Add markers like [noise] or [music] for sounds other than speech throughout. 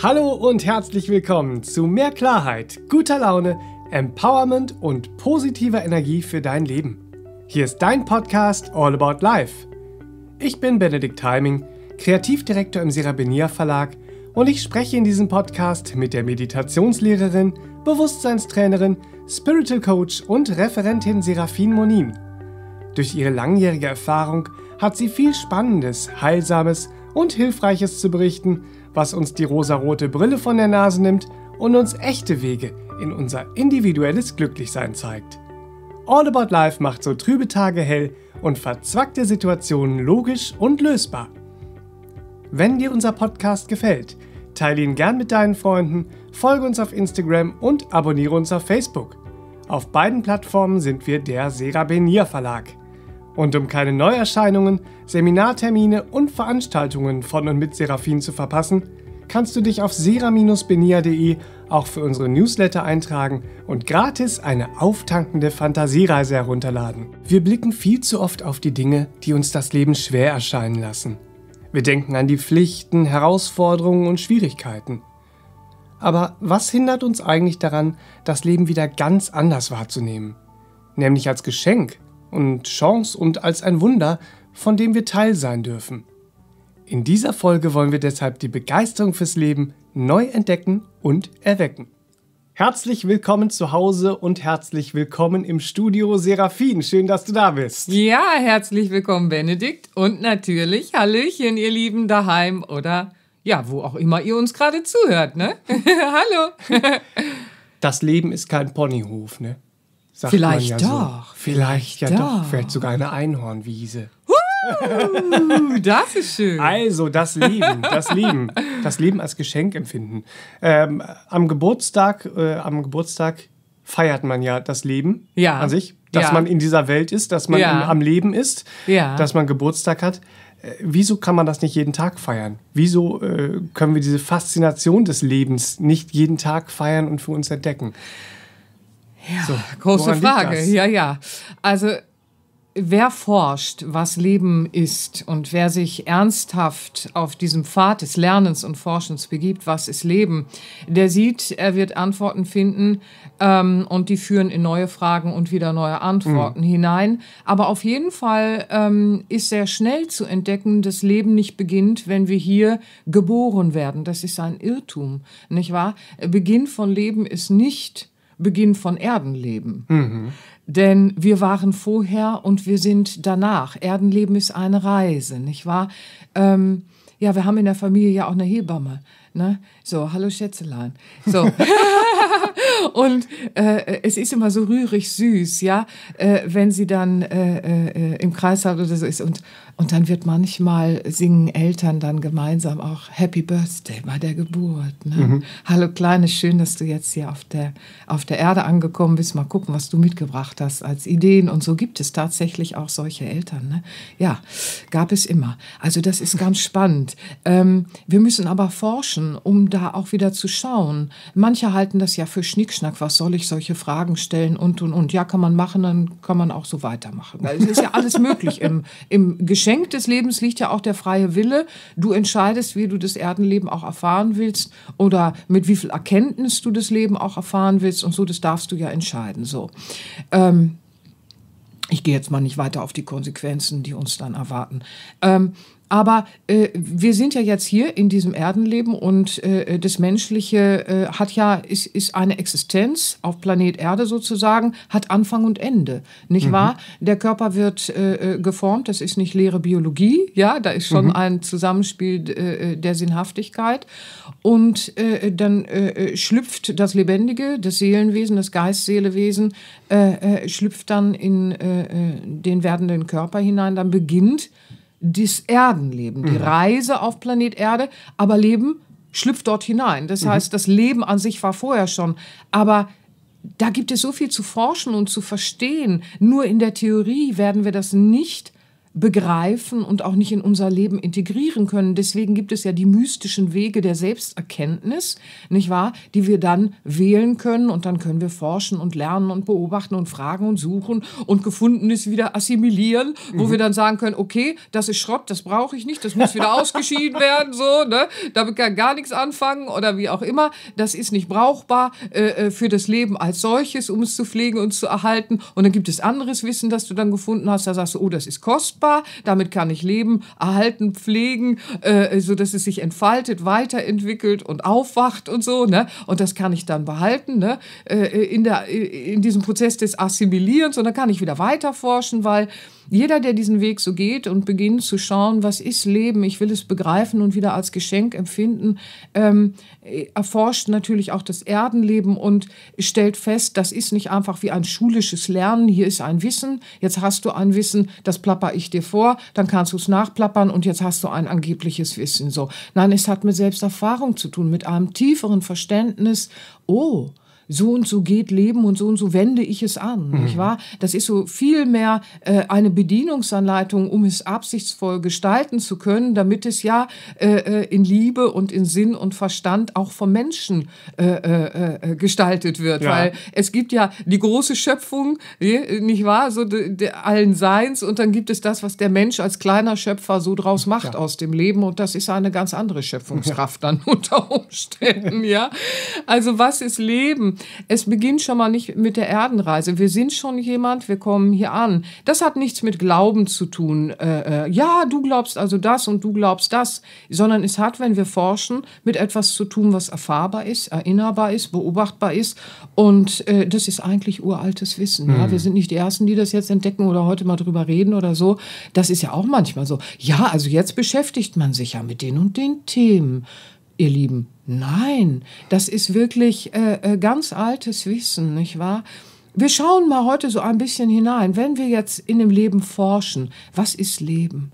Hallo und herzlich willkommen zu mehr Klarheit, guter Laune, Empowerment und positiver Energie für dein Leben. Hier ist dein Podcast All About Life. Ich bin Benedikt Timing, Kreativdirektor im Serabinier Verlag und ich spreche in diesem Podcast mit der Meditationslehrerin, Bewusstseinstrainerin, Spiritual Coach und Referentin Serafin Monin. Durch ihre langjährige Erfahrung hat sie viel Spannendes, Heilsames und Hilfreiches zu berichten was uns die rosarote Brille von der Nase nimmt und uns echte Wege in unser individuelles Glücklichsein zeigt. All About Life macht so trübe Tage hell und verzwackte Situationen logisch und lösbar. Wenn dir unser Podcast gefällt, teile ihn gern mit deinen Freunden, folge uns auf Instagram und abonniere uns auf Facebook. Auf beiden Plattformen sind wir der Serabenier Verlag. Und um keine Neuerscheinungen, Seminartermine und Veranstaltungen von und mit Seraphin zu verpassen, kannst du dich auf sera-benia.de auch für unsere Newsletter eintragen und gratis eine auftankende Fantasiereise herunterladen. Wir blicken viel zu oft auf die Dinge, die uns das Leben schwer erscheinen lassen. Wir denken an die Pflichten, Herausforderungen und Schwierigkeiten. Aber was hindert uns eigentlich daran, das Leben wieder ganz anders wahrzunehmen? Nämlich als Geschenk, und Chance und als ein Wunder, von dem wir Teil sein dürfen. In dieser Folge wollen wir deshalb die Begeisterung fürs Leben neu entdecken und erwecken. Herzlich willkommen zu Hause und herzlich willkommen im Studio Seraphin. Schön, dass du da bist. Ja, herzlich willkommen, Benedikt. Und natürlich Hallöchen, ihr Lieben daheim oder ja, wo auch immer ihr uns gerade zuhört, ne? [laughs] Hallo. das Leben ist kein Ponyhof, ne? Sagt Vielleicht ja doch. So. Vielleicht ja doch. doch. Vielleicht sogar eine Einhornwiese. Uh, das ist schön. Also das Leben, das Leben, das Leben als Geschenk empfinden. Ähm, am Geburtstag, äh, am Geburtstag feiert man ja das Leben ja. an sich, dass ja. man in dieser Welt ist, dass man ja. in, am Leben ist, dass man Geburtstag hat. Äh, wieso kann man das nicht jeden Tag feiern? Wieso äh, können wir diese Faszination des Lebens nicht jeden Tag feiern und für uns entdecken? Ja, so, große Frage. Ja, ja. Also wer forscht, was Leben ist und wer sich ernsthaft auf diesem Pfad des Lernens und Forschens begibt, was ist Leben, der sieht, er wird Antworten finden ähm, und die führen in neue Fragen und wieder neue Antworten mhm. hinein. Aber auf jeden Fall ähm, ist sehr schnell zu entdecken, dass Leben nicht beginnt, wenn wir hier geboren werden. Das ist ein Irrtum, nicht wahr? Beginn von Leben ist nicht Beginn von Erdenleben. Mhm. Denn wir waren vorher und wir sind danach. Erdenleben ist eine Reise, nicht wahr? Ähm, ja, wir haben in der Familie ja auch eine Hebamme. Ne? So, hallo Schätzelein. So. [laughs] und äh, es ist immer so rührig süß, ja, äh, wenn sie dann äh, äh im Kreis hat oder so ist. Und, und dann wird manchmal singen Eltern dann gemeinsam auch Happy Birthday bei der Geburt. Ne? Mhm. Hallo Kleine, schön, dass du jetzt hier auf der, auf der Erde angekommen bist. Mal gucken, was du mitgebracht hast als Ideen. Und so gibt es tatsächlich auch solche Eltern. Ne? Ja, gab es immer. Also das ist ganz [laughs] spannend. Ähm, wir müssen aber forschen, um da da auch wieder zu schauen. Manche halten das ja für Schnickschnack, was soll ich solche Fragen stellen und und und. Ja, kann man machen, dann kann man auch so weitermachen. Es ist ja alles [laughs] möglich. Im, Im Geschenk des Lebens liegt ja auch der freie Wille. Du entscheidest, wie du das Erdenleben auch erfahren willst oder mit wie viel Erkenntnis du das Leben auch erfahren willst und so, das darfst du ja entscheiden. So. Ähm, ich gehe jetzt mal nicht weiter auf die Konsequenzen, die uns dann erwarten. Ähm, aber äh, wir sind ja jetzt hier in diesem Erdenleben und äh, das Menschliche äh, hat ja, ist, ist eine Existenz auf Planet Erde sozusagen, hat Anfang und Ende. Nicht mhm. wahr? Der Körper wird äh, äh geformt, das ist nicht leere Biologie, ja, da ist schon mhm. ein Zusammenspiel äh, der Sinnhaftigkeit. Und äh, dann äh, äh, schlüpft das Lebendige, das Seelenwesen, das Geist-Seelewesen, äh, äh, schlüpft dann in äh, äh den werdenden Körper hinein, dann beginnt das Erdenleben, die mhm. Reise auf Planet Erde, aber Leben schlüpft dort hinein. Das mhm. heißt, das Leben an sich war vorher schon, aber da gibt es so viel zu forschen und zu verstehen. Nur in der Theorie werden wir das nicht begreifen und auch nicht in unser Leben integrieren können. Deswegen gibt es ja die mystischen Wege der Selbsterkenntnis, nicht wahr, die wir dann wählen können und dann können wir forschen und lernen und beobachten und fragen und suchen und gefundenes wieder assimilieren, wo mhm. wir dann sagen können, okay, das ist Schrott, das brauche ich nicht, das muss wieder ausgeschieden [laughs] werden, so, ne? Damit kann gar nichts anfangen oder wie auch immer, das ist nicht brauchbar äh, äh, für das Leben als solches, um es zu pflegen und zu erhalten und dann gibt es anderes Wissen, das du dann gefunden hast, da sagst du, oh, das ist Kost belastbar, damit kann ich leben, erhalten, pflegen, äh, so dass es sich entfaltet, weiterentwickelt und aufwacht und so, ne? Und das kann ich dann behalten, ne? Äh, äh in der äh, in diesem Prozess des Assimilierens und dann kann ich wieder weiterforschen, weil jeder, der diesen Weg so geht und beginnt zu schauen, was ist Leben, ich will es begreifen und wieder als Geschenk empfinden, ähm, erforscht natürlich auch das Erdenleben und stellt fest, das ist nicht einfach wie ein schulisches Lernen, hier ist ein Wissen, jetzt hast du ein Wissen, das plapper ich dir vor, dann kannst du es nachplappern und jetzt hast du ein angebliches Wissen. So. Nein, es hat mit Selbsterfahrung zu tun, mit einem tieferen Verständnis, oh, so und so geht Leben und so und so wende ich es an. Mhm. Nicht wahr? Das ist so viel mehr äh, eine Bedienungsanleitung, um es absichtsvoll gestalten zu können, damit es ja äh, äh in Liebe und in Sinn und Verstand auch vom Menschen äh, äh, äh gestaltet wird. Ja. Weil es gibt ja die große Schöpfung, nicht wahr? So de, de allen Seins und dann gibt es das, was der Mensch als kleiner Schöpfer so draus macht ja. aus dem Leben und das ist eine ganz andere Schöpfungskraft ja. dann [laughs] unter Umständen, ja? Also was ist Leben? es beginnt schon mal nicht mit der Erdenreise. Wir sind schon jemand, wir kommen hier an. Das hat nichts mit Glauben zu tun. Äh, äh, ja, du glaubst also das und du glaubst das, sondern es hat, wenn wir forschen, mit etwas zu tun, was erfahrbar ist, erinnerbar ist, beobachtbar ist. Und äh, das ist eigentlich uraltes Wissen. Hm. Ja? Wir sind nicht die Ersten, die das jetzt entdecken oder heute mal drüber reden oder so. Das ist ja auch manchmal so. Ja, also jetzt beschäftigt man sich ja mit den und den Themen, ihr Lieben. Nein, das ist wirklich äh, äh, ganz altes Wissen, nicht wahr? Wir schauen mal heute so ein bisschen hinein. Wenn wir jetzt in dem Leben forschen, was ist Leben?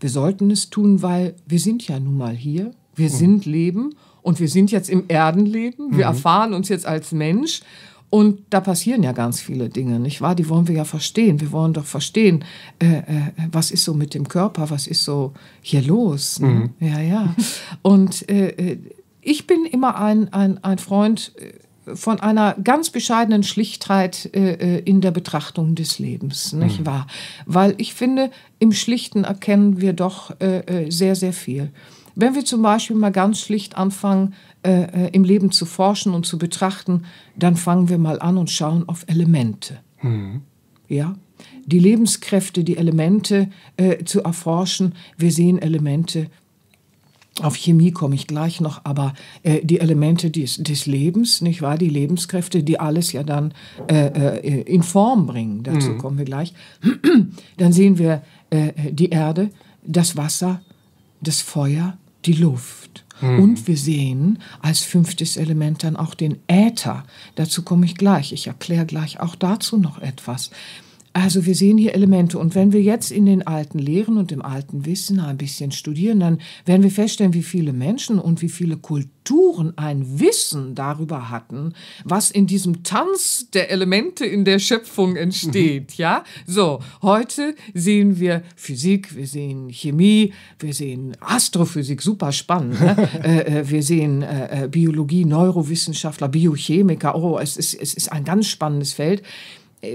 Wir sollten es tun, weil wir sind ja nun mal hier. Wir mhm. sind Leben und wir sind jetzt im Erdenleben. Wir mhm. erfahren uns jetzt als Mensch. Und da passieren ja ganz viele Dinge, nicht wahr? Die wollen wir ja verstehen. Wir wollen doch verstehen, äh, äh, was ist so mit dem Körper, was ist so hier los. Ne? Mhm. Ja, ja. Und äh, äh ich bin immer ein, ein, ein Freund äh, von einer ganz bescheidenen Schlichtheit äh, äh, in der Betrachtung des Lebens, nicht mhm. wahr? Weil ich finde, im Schlichten erkennen wir doch äh, äh sehr, sehr viel. Wenn wir zum Beispiel mal ganz schlicht anfangen, äh, im Leben zu forschen und zu betrachten, dann fangen wir mal an und schauen auf Elemente. Mhm. Ja? Die Lebenskräfte, die Elemente zu erforschen. Wir sehen Elemente auf Chemie komme ich gleich noch, aber äh, die Elemente des, des, Lebens, nicht wahr? Die Lebenskräfte, die alles ja dann äh, äh, äh in Form bringen. Dazu mhm. kommen wir gleich. [clears throat] Dann sehen wir äh, die Erde, das Wasser, das Feuer, die Luft. Mhm. Und wir sehen als fünftes Element dann auch den Äther. Dazu komme ich gleich. Ich erkläre gleich auch dazu noch etwas. Also wir sehen hier Elemente und wenn wir jetzt in den alten Lehren und im alten Wissen ein bisschen studieren, dann werden wir feststellen, wie viele Menschen und wie viele Kulturen ein Wissen darüber hatten, was in diesem Tanz der Elemente in der Schöpfung entsteht, mhm. ja? So, heute sehen wir Physik, wir sehen Chemie, wir sehen Astrophysik, super spannend, ne? [laughs] äh, äh, wir sehen äh, äh, Biologie, Neurowissenschaftler, Biochemiker, oh, es ist, es ist ein ganz spannendes Feld.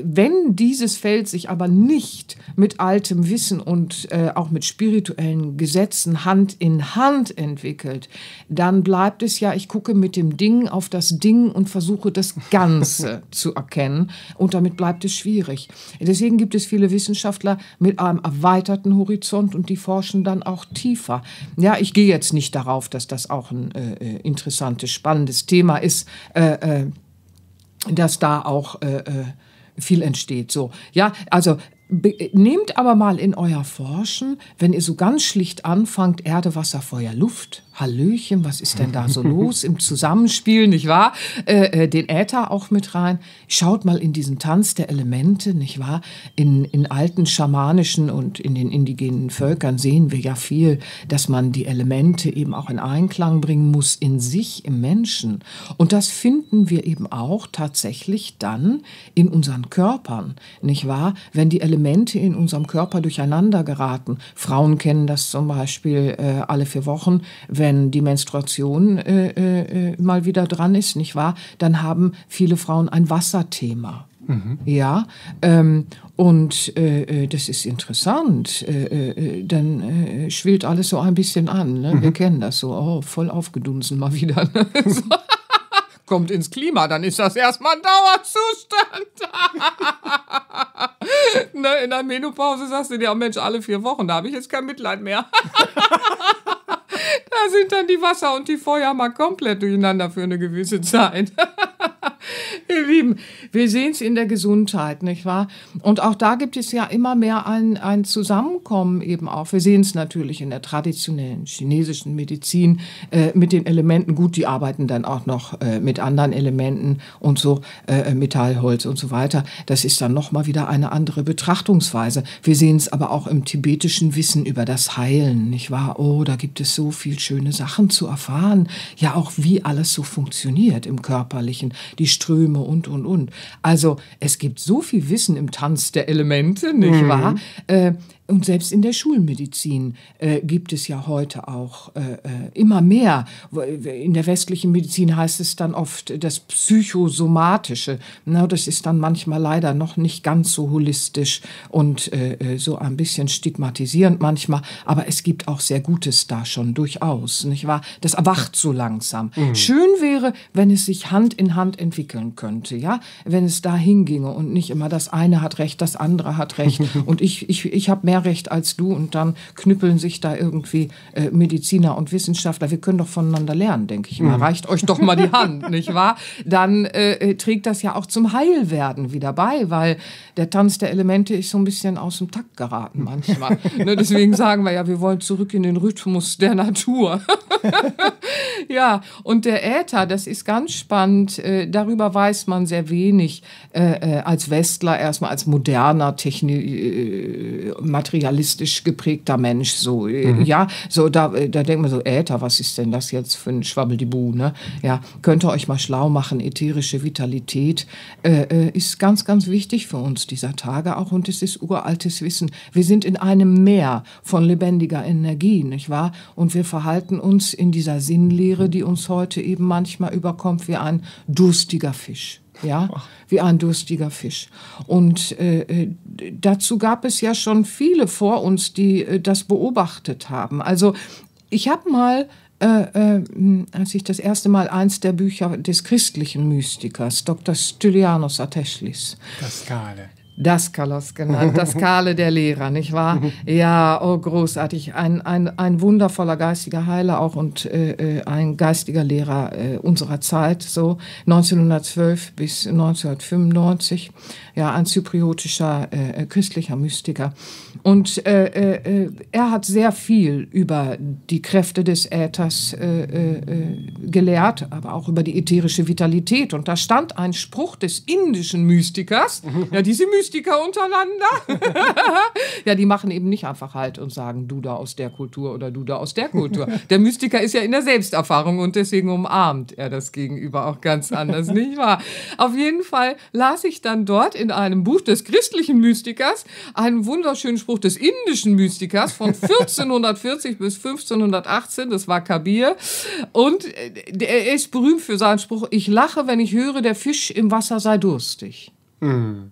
Wenn dieses Feld sich aber nicht mit altem Wissen und äh, auch mit spirituellen Gesetzen Hand in Hand entwickelt, dann bleibt es ja, ich gucke mit dem Ding auf das Ding und versuche das Ganze [laughs] zu erkennen und damit bleibt es schwierig. Deswegen gibt es viele Wissenschaftler mit einem erweiterten Horizont und die forschen dann auch tiefer. Ja, ich gehe jetzt nicht darauf, dass das auch ein äh, äh interessantes, spannendes Thema ist, äh, äh dass da auch äh, viel entsteht. So, ja, also nehmt aber mal in euer Forschen, wenn ihr so ganz schlicht anfangt, Erde, Wasser, Feuer, Luft. Hallöchen, was ist denn da so [laughs] los im Zusammenspiel, nicht wahr? Äh, äh, den Äther auch mit rein. Schaut mal in diesen Tanz der Elemente, nicht wahr? In, in alten schamanischen und in den indigenen Völkern sehen wir ja viel, dass man die Elemente eben auch in Einklang bringen muss in sich, im Menschen. Und das finden wir eben auch tatsächlich dann in unseren Körpern, nicht wahr? Wenn die Elemente in unserem Körper durcheinander geraten. Frauen kennen das zum Beispiel äh, alle vier Wochen, wenn wenn die Menstruation äh, äh, äh, mal wieder dran ist, nicht wahr? Dann haben viele Frauen ein Wasserthema. Mhm. Ja, ähm, und äh, äh das ist interessant. Äh, äh, dann äh, schwillt alles so ein bisschen an. Ne? Mhm. Wir kennen das so. Oh, voll aufgedunsen mal wieder. Ne? [laughs] So. Kommt ins Klima, dann ist das erstmal ein Dauerzustand. [laughs] ne, in der Menopause sagst du dir, oh Mensch, alle vier Wochen, da habe ich jetzt kein Mitleid mehr. [laughs] Da sind dann die Wasser und die Feuer mal komplett durcheinander für eine gewisse Zeit. [laughs] Ihr Lieben, wir sehen es in der Gesundheit, nicht wahr? Und auch da gibt es ja immer mehr ein, ein Zusammenkommen eben auch. Wir sehen es natürlich in der traditionellen chinesischen Medizin äh, mit den Elementen. Gut, die arbeiten dann auch noch äh, mit anderen Elementen und so, äh, äh Metall, Holz und so weiter. Das ist dann nochmal wieder eine andere Betrachtungsweise. Wir sehen es aber auch im tibetischen Wissen über das Heilen, nicht wahr? Oh, da gibt es so viel schöne Sachen zu erfahren, ja auch wie alles so funktioniert im körperlichen, die Ströme und, und, und. Also es gibt so viel Wissen im Tanz der Elemente, nicht mhm. wahr? Äh, und selbst in der Schulmedizin äh, gibt es ja heute auch äh, äh immer mehr. In der westlichen Medizin heißt es dann oft das Psychosomatische. Na, das ist dann manchmal leider noch nicht ganz so holistisch und äh, äh, so ein bisschen stigmatisierend manchmal. Aber es gibt auch sehr Gutes da schon durchaus, nicht wahr? Das erwacht so langsam. Mhm. Schön wäre, wenn es sich Hand in Hand entwickeln könnte, ja? Wenn es dahin ginge und nicht immer das eine hat recht, das andere hat recht [laughs] und ich, ich, ich habe mehr mehr Recht als du und dann knüppeln sich da irgendwie äh, Mediziner und Wissenschaftler. Wir können doch voneinander lernen, denke ich mal. Mhm. Reicht euch doch mal die Hand, [laughs] nicht wahr? Dann äh, äh, trägt das ja auch zum Heilwerden wieder bei, weil der Tanz der Elemente ist so ein bisschen aus dem Takt geraten manchmal. [laughs] ne, deswegen sagen wir ja, wir wollen zurück in den Rhythmus der Natur. [laughs] ja, und der Äther, das ist ganz spannend. Äh, darüber weiß man sehr wenig äh, äh, als Westler, erstmal als moderner Technik. Äh, materialistisch geprägter Mensch. So, äh, mhm. ja, so da, äh, da denkt man so, Äther, was ist denn das jetzt für ein Schwabbeldibu, ne? Ja, könnt ihr euch mal schlau machen, ätherische Vitalität äh, äh, ist ganz, ganz wichtig für uns dieser Tage auch und es ist uraltes Wissen. Wir sind in einem Meer von lebendiger Energie, nicht wahr? Und wir verhalten uns in dieser Sinnlehre, die uns heute eben manchmal überkommt, wie ein durstiger Fisch ja, wie ein durstiger Fisch. Und äh, äh, dazu gab es ja schon viele vor uns, die äh, das beobachtet haben. Also ich habe mal äh, äh, als ich das erste Mal eins der Bücher des christlichen Mystikers, Dr. Stylianos Ateschlis. Das Skale. Daskalos genannt, das [laughs] Kale der Lehrer, nicht wahr? Ja, oh, großartig. Ein, ein, ein wundervoller geistiger Heiler auch und äh, äh ein geistiger Lehrer äh, unserer Zeit, so 1912 bis 1995. Ja, ein zypriotischer äh, äh christlicher Mystiker. Und äh, äh, äh, er hat sehr viel über die Kräfte des Äthers äh, äh, gelehrt, aber auch über die ätherische Vitalität. Und da stand ein Spruch des indischen Mystikers, [laughs] ja, diese Mystiker Mystiker untereinander. [laughs] ja, die machen eben nicht einfach halt und sagen, du da aus der Kultur oder du da aus der Kultur. Der Mystiker ist ja in der Selbsterfahrung und deswegen umarmt er das Gegenüber auch ganz anders, [laughs] nicht wahr? Auf jeden Fall las ich dann dort in einem Buch des christlichen Mystikers einen wunderschönen Spruch des indischen Mystikers von 1440 [laughs] bis 1518, das war Kabir. Und äh, er ist berühmt für seinen Spruch, ich lache, wenn ich höre, der Fisch im Wasser sei durstig. Mhm.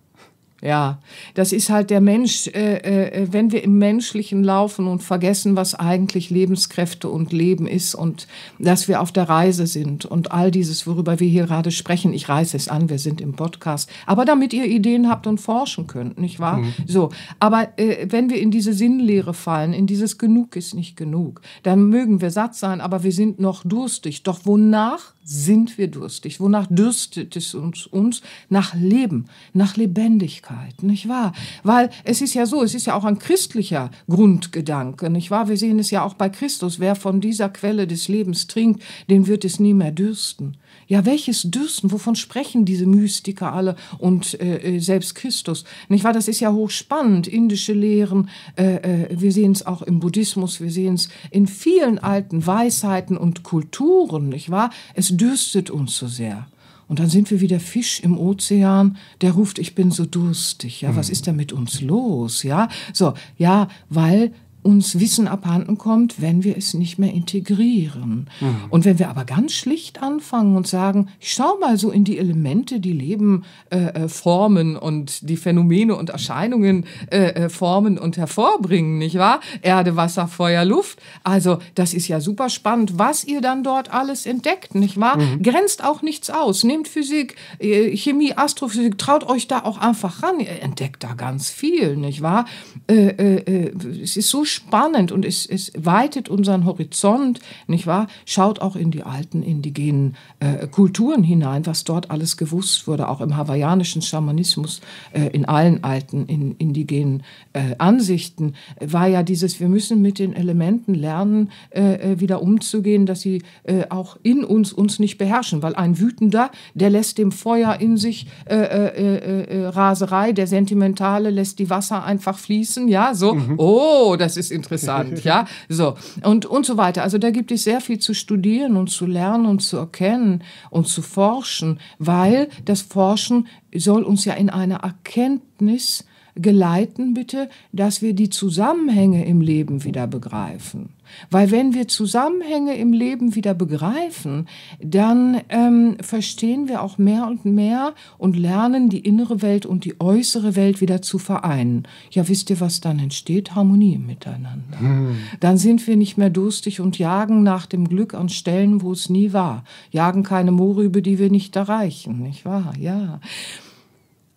Ja, das ist halt der Mensch, äh, äh, äh, wenn wir im Menschlichen laufen und vergessen, was eigentlich Lebenskräfte und Leben ist und dass wir auf der Reise sind und all dieses, worüber wir hier gerade sprechen. Ich reiße es an, wir sind im Podcast. Aber damit ihr Ideen habt und forschen könnt, nicht wahr? Mhm. So, aber äh, wenn wir in diese Sinnlehre fallen, in dieses Genug ist nicht genug, dann mögen wir satt sein, aber wir sind noch durstig. Doch wonach? sind wir durstig? Wonach dürstet es uns? uns? Nach Leben, nach Lebendigkeit, nicht wahr? Weil es ist ja so, es ist ja auch ein christlicher Grundgedanke, nicht wahr? Wir sehen es ja auch bei Christus. Wer von dieser Quelle des Lebens trinkt, den wird es nie mehr dürsten. Ja, welches Dürsten? Wovon sprechen diese Mystiker alle und äh, äh selbst Christus? Nicht wahr? Das ist ja hochspannend. Indische Lehren, äh, äh, wir sehen es auch im Buddhismus, wir sehen es in vielen alten Weisheiten und Kulturen, nicht wahr? Es dürstet uns so sehr. Und dann sind wir wie der Fisch im Ozean, der ruft, ich bin so durstig. Ja, was hm. ist da mit uns los? Ja, so, ja, weil uns Wissen abhanden kommt, wenn wir es nicht mehr integrieren. Mhm. Und wenn wir aber ganz schlicht anfangen und sagen, ich schau mal so in die Elemente, die Leben äh, äh formen und die Phänomene und Erscheinungen äh, äh, formen und hervorbringen, nicht wahr? Erde, Wasser, Feuer, Luft. Also das ist ja super spannend, was ihr dann dort alles entdeckt, nicht wahr? Mhm. Grenzt auch nichts aus. Nehmt Physik, äh, Chemie, Astrophysik, traut euch da auch einfach ran. Ihr entdeckt da ganz viel, nicht wahr? es ist so spannend und es, es weitet unseren Horizont, nicht wahr? Schaut auch in die alten indigenen äh, Kulturen hinein, was dort alles gewusst wurde, auch im hawaiianischen Schamanismus, äh, in allen alten in, indigenen äh, Ansichten, war ja dieses, wir müssen mit den Elementen lernen, äh, äh, wieder umzugehen, dass sie äh, auch in uns uns nicht beherrschen, weil ein Wütender, der lässt dem Feuer in sich Raserei, der Sentimentale lässt die Wasser einfach fließen, ja, so, mhm. oh, das ist ist interessant, ja, so und und so weiter. Also da gibt es sehr viel zu studieren und zu lernen und zu erkennen und zu forschen, weil das Forschen soll uns ja in eine Erkenntnis geleiten, bitte, dass wir die Zusammenhänge im Leben wieder begreifen. Weil wenn wir Zusammenhänge im Leben wieder begreifen, dann ähm, verstehen wir auch mehr und mehr und lernen die innere Welt und die äußere Welt wieder zu vereinen. Ja, wisst ihr, was dann entsteht? Harmonie miteinander. Hm. Dann sind wir nicht mehr durstig und jagen nach dem Glück an Stellen, wo es nie war. Jagen keine Moorrübe, die wir nicht erreichen, nicht wahr? Ja.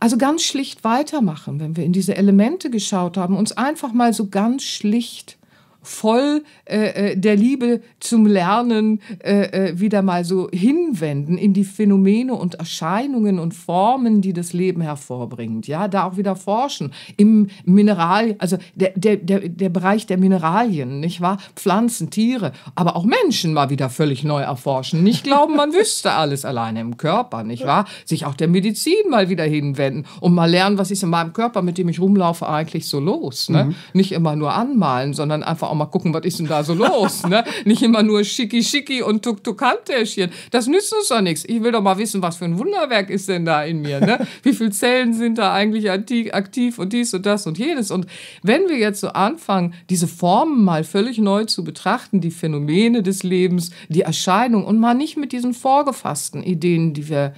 Also ganz schlicht weitermachen, wenn wir in diese Elemente geschaut haben, uns einfach mal so ganz schlicht voll äh, äh, der Liebe zum Lernen äh, äh, wieder mal so hinwenden in die Phänomene und Erscheinungen und Formen, die das Leben hervorbringt. Ja, da auch wieder forschen im Mineral, also der, der, der, der Bereich der Mineralien, nicht wahr? Pflanzen, Tiere, aber auch Menschen mal wieder völlig neu erforschen. Nicht glauben, man wüsste alles alleine im Körper, nicht wahr? Sich auch der Medizin mal wieder hinwenden und mal lernen, was ist in meinem Körper, mit dem ich rumlaufe, eigentlich so los. Ne? Mhm. Nicht immer nur anmalen, sondern einfach auch auch mal gucken, was ist denn da so los? ne? Nicht immer nur schicki schicki und tuk tuk Handtäschchen. Das nützt uns doch nichts. Ich will doch mal wissen, was für ein Wunderwerk ist denn da in mir? Ne? Wie viele Zellen sind da eigentlich aktiv und dies und das und jenes? Und wenn wir jetzt so anfangen, diese Formen mal völlig neu zu betrachten, die Phänomene des Lebens, die Erscheinung und mal nicht mit diesen vorgefassten Ideen, die wir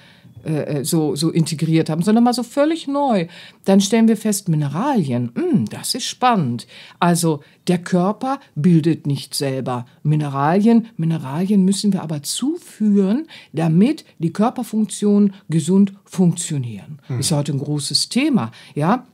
äh, äh, so, so integriert haben, sondern mal so völlig neu. Dann stellen wir fest, Mineralien, mh, hm, das ist spannend. Also der Körper bildet nicht selber Mineralien. Mineralien müssen wir aber zuführen, damit die Körperfunktionen gesund funktionieren. Hm. Ist heute ein großes Thema, ja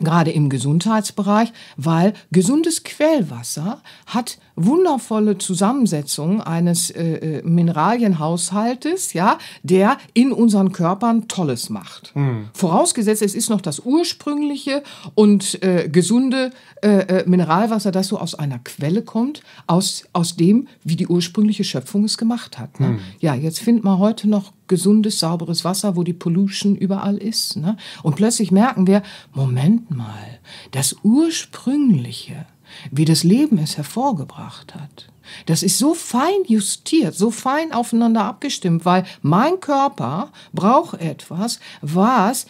gerade im Gesundheitsbereich, weil gesundes Quellwasser hat wundervolle Zusammensetzung eines äh, äh, Mineralienhaushaltes, ja, der in unseren Körpern Tolles macht. Mhm. Vorausgesetzt, es ist noch das ursprüngliche und äh, gesunde äh, äh, Mineralwasser, das so aus einer Quelle kommt, aus, aus dem, wie die ursprüngliche Schöpfung es gemacht hat. Ne? Mhm. Ja, jetzt findet man heute noch gesundes, sauberes Wasser, wo die Pollution überall ist. Ne? Und plötzlich merken wir, Moment mal, das ursprüngliche, wie das Leben es hervorgebracht hat. Das ist so fein justiert, so fein aufeinander abgestimmt, weil mein Körper braucht etwas, was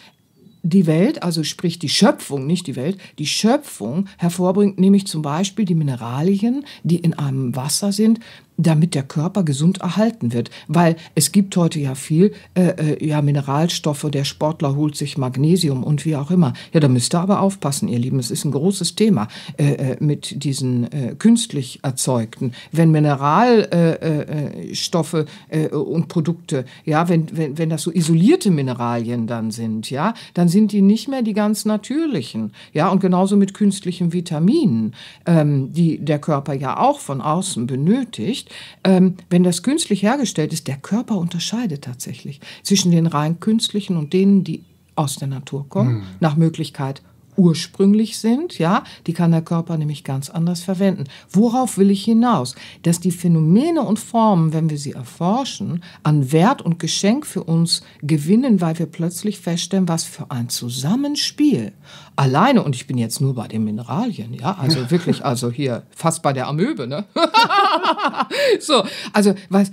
die Welt, also sprich die Schöpfung, nicht die Welt, die Schöpfung hervorbringt, nämlich zum Beispiel die Mineralien, die in einem Wasser sind, damit der Körper gesund erhalten wird. Weil es gibt heute ja viel, äh, äh, ja, Mineralstoffe, der Sportler holt sich Magnesium und wie auch immer. Ja, da müsst ihr aber aufpassen, ihr Lieben. Es ist ein großes Thema äh, äh mit diesen äh, künstlich erzeugten. Wenn Mineralstoffe äh, äh, äh, und Produkte, ja, wenn, wenn, wenn das so isolierte Mineralien dann sind, ja, dann sind die nicht mehr die ganz natürlichen. Ja, und genauso mit künstlichen Vitaminen, ähm, die der Körper ja auch von außen benötigt ähm, wenn das künstlich hergestellt ist, der Körper unterscheidet tatsächlich zwischen den rein künstlichen und denen, die aus der Natur kommen, mhm. nach Möglichkeit ursprünglich sind, ja, die kann der Körper nämlich ganz anders verwenden. Worauf will ich hinaus? Dass die Phänomene und Formen, wenn wir sie erforschen, an Wert und Geschenk für uns gewinnen, weil wir plötzlich feststellen, was für ein Zusammenspiel alleine und ich bin jetzt nur bei den Mineralien, ja, also [laughs] wirklich, also hier fast bei der Amöbe, ne? [laughs] so, also was,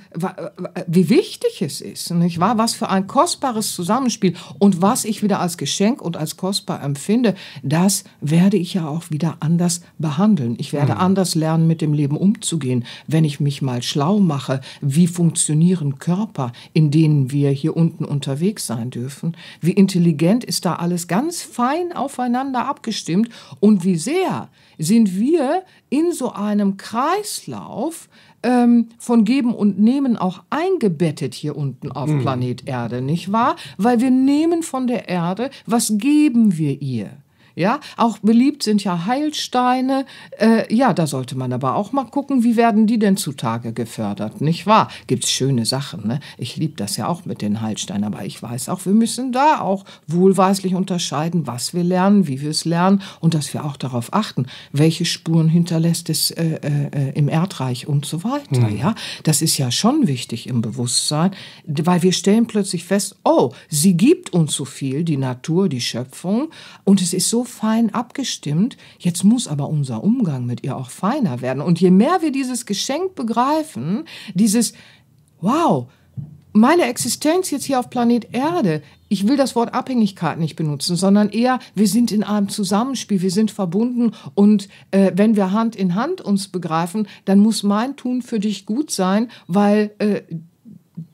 wie wichtig es ist, nicht wahr? Was für ein kostbares Zusammenspiel und was ich wieder als Geschenk und als kostbar empfinde, das werde ich ja auch wieder anders behandeln. Ich werde mhm. anders lernen, mit dem Leben umzugehen, wenn ich mich mal schlau mache, wie funktionieren Körper, in denen wir hier unten unterwegs sein dürfen, wie intelligent ist da alles ganz fein aufeinander aufeinander abgestimmt und wie sehr sind wir in so einem Kreislauf ähm, von Geben und Nehmen auch eingebettet hier unten auf mhm. Planet Erde, nicht wahr? Weil wir nehmen von der Erde, was geben wir ihr? Ja, auch beliebt sind ja Heilsteine. Äh, ja, da sollte man aber auch mal gucken, wie werden die denn zutage gefördert, nicht wahr? Gibt's schöne Sachen, ne? Ich liebe das ja auch mit den Heilsteinen, aber ich weiß auch, wir müssen da auch wohlweislich unterscheiden, was wir lernen, wie wir es lernen und dass wir auch darauf achten, welche Spuren hinterlässt es äh, äh, äh im Erdreich und so weiter, mhm. ja? Das ist ja schon wichtig im Bewusstsein, weil wir stellen plötzlich fest, oh, sie gibt uns so viel, die Natur, die Schöpfung und es ist so fein abgestimmt, jetzt muss aber unser Umgang mit ihr auch feiner werden. Und je mehr wir dieses Geschenk begreifen, dieses, wow, meine Existenz jetzt hier auf Planet Erde, ich will das Wort Abhängigkeit nicht benutzen, sondern eher, wir sind in einem Zusammenspiel, wir sind verbunden und äh, wenn wir Hand in Hand uns begreifen, dann muss mein Tun für dich gut sein, weil äh,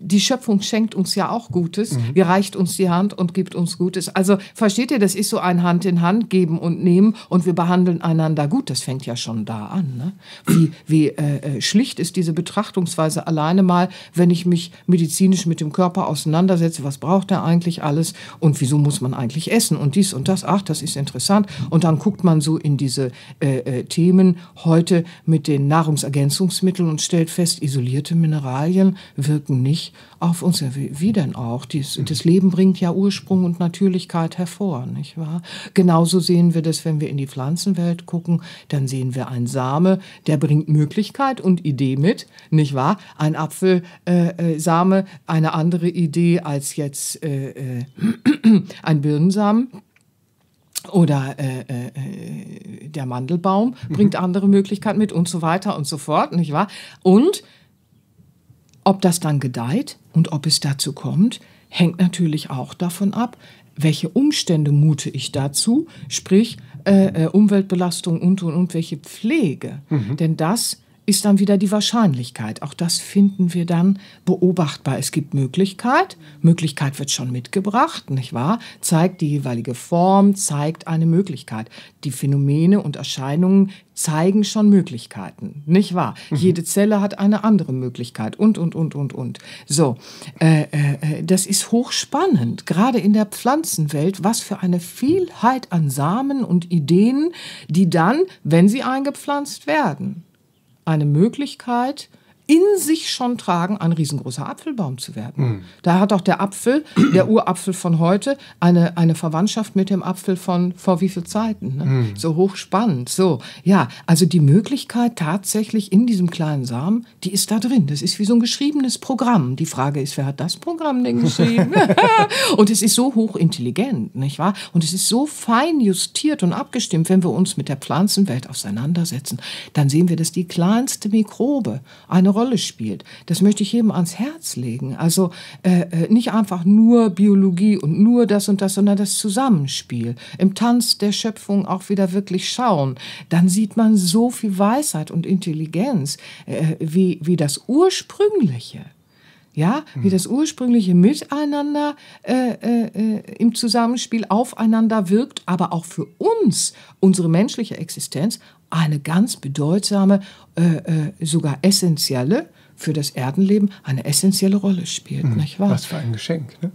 die Schöpfung schenkt uns ja auch Gutes. Mhm. Die reicht uns die Hand und gibt uns Gutes. Also versteht ihr, das ist so ein Hand in Hand geben und nehmen und wir behandeln einander gut. Das fängt ja schon da an. Ne? Wie, wie äh, äh, schlicht ist diese Betrachtungsweise alleine mal, wenn ich mich medizinisch mit dem Körper auseinandersetze, was braucht er eigentlich alles und wieso muss man eigentlich essen und dies und das. Ach, das ist interessant. Und dann guckt man so in diese äh, äh Themen heute mit den Nahrungsergänzungsmitteln und stellt fest, isolierte Mineralien wirken nicht auf uns, wie denn auch? Dies, mhm. das Leben bringt ja Ursprung und Natürlichkeit hervor, nicht wahr? Genauso sehen wir das, wenn wir in die Pflanzenwelt gucken, dann sehen wir einen Same, der bringt Möglichkeit und Idee mit, nicht wahr? Ein Apfelsame, äh, äh eine andere Idee als jetzt äh, äh, ein Birnensamen. Oder äh, äh, der Mandelbaum mhm. bringt andere Möglichkeiten mit und so weiter und so fort, nicht wahr? Und ob das dann gedeiht und ob es dazu kommt, hängt natürlich auch davon ab, welche Umstände mute ich dazu, sprich äh, äh Umweltbelastung und und und welche Pflege. Mhm. Denn das ist dann wieder die Wahrscheinlichkeit. Auch das finden wir dann beobachtbar. Es gibt Möglichkeit. Möglichkeit wird schon mitgebracht, nicht wahr? Zeigt die jeweilige Form, zeigt eine Möglichkeit. Die Phänomene und Erscheinungen zeigen schon Möglichkeiten, nicht wahr? Mhm. Jede Zelle hat eine andere Möglichkeit und, und, und, und, und. So, äh, äh, äh das ist hochspannend, gerade in der Pflanzenwelt, was für eine Vielheit an Samen und Ideen, die dann, wenn sie eingepflanzt werden, eine Möglichkeit, in sich schon tragen, ein riesengroßer Apfelbaum zu werden. Mhm. Da hat auch der Apfel, [clears throat] der Urapfel von heute, eine, eine Verwandtschaft mit dem Apfel von vor wie viel Zeiten. Ne? Mhm. So hochspannend. So, ja, also die Möglichkeit tatsächlich in diesem kleinen Samen, die ist da drin. Das ist wie so ein geschriebenes Programm. Die Frage ist, wer hat das Programm denn geschrieben? [laughs] [laughs] und es ist so hochintelligent, nicht wahr? Und es ist so fein justiert und abgestimmt, wenn wir uns mit der Pflanzenwelt auseinandersetzen, dann sehen wir, dass die kleinste Mikrobe eine Rolle Rolle spielt. Das möchte ich jedem ans Herz legen. Also äh, äh, nicht einfach nur Biologie und nur das und das, sondern das Zusammenspiel. Im Tanz der Schöpfung auch wieder wirklich schauen. Dann sieht man so viel Weisheit und Intelligenz äh, wie, wie das Ursprüngliche. Ja, wie hm. das ursprüngliche Miteinander äh, äh, äh, im Zusammenspiel aufeinander wirkt, aber auch für uns, unsere menschliche Existenz eine ganz bedeutsame, äh, äh, sogar essentielle, für das Erdenleben eine essentielle Rolle spielt. Mhm. Nicht wahr? Was für ein Geschenk. Ne?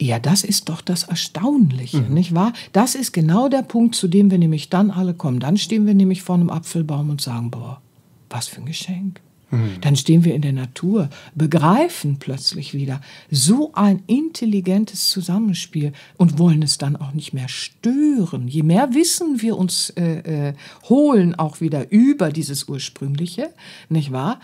Ja, das ist doch das Erstaunliche, mhm. nicht wahr? Das ist genau der Punkt, zu dem wir nämlich dann alle kommen. Dann stehen wir nämlich vor einem Apfelbaum und sagen, boah, was für ein Geschenk. Mhm. Dann stehen wir in der Natur, begreifen plötzlich wieder so ein intelligentes Zusammenspiel und wollen es dann auch nicht mehr stören. Je mehr Wissen wir uns äh, äh, holen, auch wieder über dieses ursprüngliche, nicht wahr?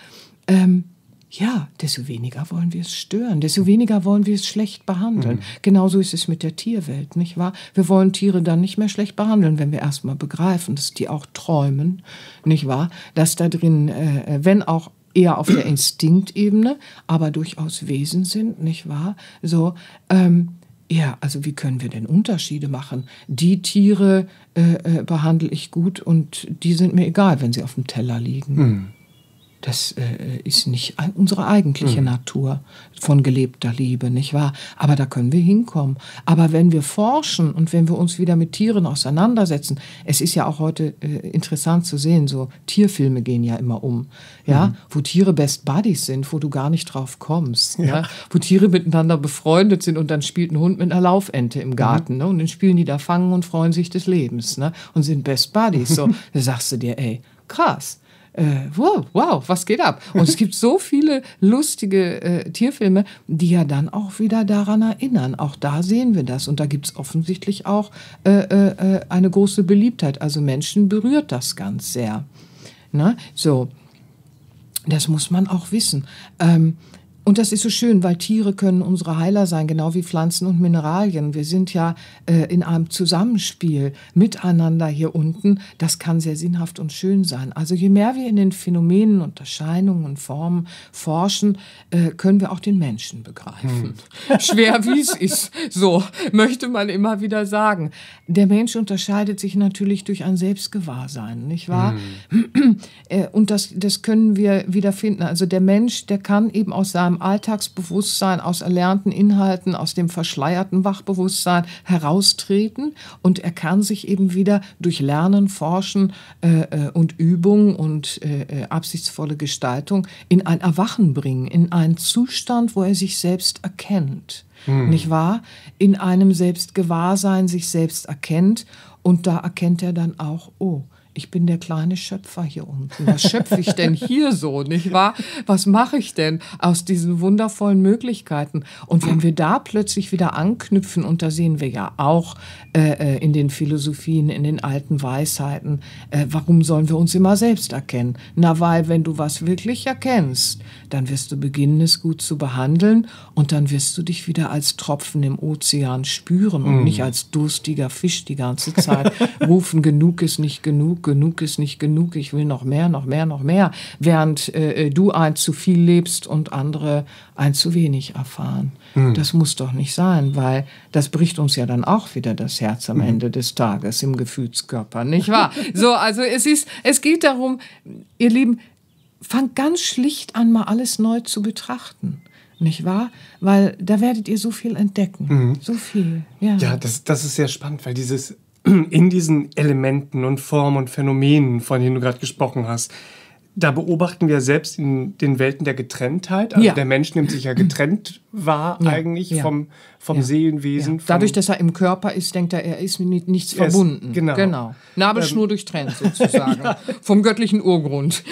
Ähm, ja, desto weniger wollen wir es stören, desto weniger wollen wir es schlecht behandeln. Mhm. Genauso ist es mit der Tierwelt, nicht wahr? Wir wollen Tiere dann nicht mehr schlecht behandeln, wenn wir erstmal begreifen, dass die auch träumen, nicht wahr? Dass da drin, äh, äh wenn auch eher auf der Instinktebene, aber durchaus Wesen sind, nicht wahr? So, ähm, ja, also wie können wir denn Unterschiede machen? Die Tiere äh, äh behandle ich gut und die sind mir egal, wenn sie auf dem Teller liegen. Mhm das äh, ist nicht unsere eigentliche mhm. Natur von gelebter Liebe, nicht wahr? Aber da können wir hinkommen. Aber wenn wir forschen und wenn wir uns wieder mit Tieren auseinandersetzen, es ist ja auch heute äh, interessant zu sehen, so Tierfilme gehen ja immer um, ja, mhm. wo Tiere Best Buddies sind, wo du gar nicht drauf kommst, ja. Ja? wo Tiere miteinander befreundet sind und dann spielt ein Hund mit einer Laufente im mhm. Garten mhm. ne? und dann spielen die da fangen und freuen sich des Lebens ne? und sind Best Buddies. So, [laughs] da sagst du dir, ey, krass äh, wow, wow, was geht ab? Und es gibt so viele lustige äh, Tierfilme, die ja dann auch wieder daran erinnern. Auch da sehen wir das. Und da gibt es offensichtlich auch äh, äh, äh, eine große Beliebtheit. Also Menschen berührt das ganz sehr. Na, ne? so, das muss man auch wissen. Ähm, und das ist so schön, weil Tiere können unsere Heiler sein, genau wie Pflanzen und Mineralien. Wir sind ja äh, in einem Zusammenspiel miteinander hier unten. Das kann sehr sinnhaft und schön sein. Also je mehr wir in den Phänomenen und Erscheinungen und Formen forschen, äh, können wir auch den Menschen begreifen. Hm. [laughs] Schwer wie es ist, so möchte man immer wieder sagen. Der Mensch unterscheidet sich natürlich durch ein Selbstgewahrsein, nicht wahr? Hm. [clears throat] Äh, und das, das können wir wiederfinden. Also der Mensch, der kann eben aus seinem Alltagsbewusstsein, aus erlernten Inhalten, aus dem verschleierten Wachbewusstsein heraustreten und er kann sich eben wieder durch Lernen, Forschen äh, äh und Übung und äh, äh, absichtsvolle Gestaltung in ein Erwachen bringen, in einen Zustand, wo er sich selbst erkennt. Hm. Nicht wahr? In einem Selbstgewahrsein sich selbst erkennt und da erkennt er dann auch, oh, ich bin der kleine Schöpfer hier unten. Was schöpfe ich denn hier so, nicht wahr? Was mache ich denn aus diesen wundervollen Möglichkeiten? Und wenn wir da plötzlich wieder anknüpfen, und da sehen wir ja auch äh, äh, in den Philosophien, in den alten Weisheiten, äh, warum sollen wir uns immer selbst erkennen? Na, weil wenn du was wirklich erkennst, dann wirst du beginnen, es gut zu behandeln und dann wirst du dich wieder als Tropfen im Ozean spüren und mm. nicht als durstiger Fisch die ganze Zeit [laughs] rufen, genug ist nicht genug, genug ist nicht genug, ich will noch mehr, noch mehr, noch mehr, während äh, äh, du ein zu viel lebst und andere ein zu wenig erfahren. Mm. Das muss doch nicht sein, weil das bricht uns ja dann auch wieder das Herz am mm. Ende des Tages im Gefühlskörper, nicht wahr? [laughs] so, also es ist, es geht darum, ihr Lieben, fang ganz schlicht an, mal alles neu zu betrachten. Nicht wahr? Weil da werdet ihr so viel entdecken. Mhm. So viel. Ja, ja das, das ist sehr spannend, weil dieses [clears throat] in diesen Elementen und Formen und Phänomenen, von denen du gerade gesprochen hast, da beobachten wir selbst in den Welten der Getrenntheit. Also ja. der Mensch nimmt sich ja getrennt wahr ja. eigentlich ja. vom, vom Seelenwesen. Vom Dadurch, dass er im Körper ist, denkt er, er ist mit nichts ist, verbunden. Genau. genau. Nabelschnur ähm. durchtrennt sozusagen. [laughs] Vom göttlichen Urgrund.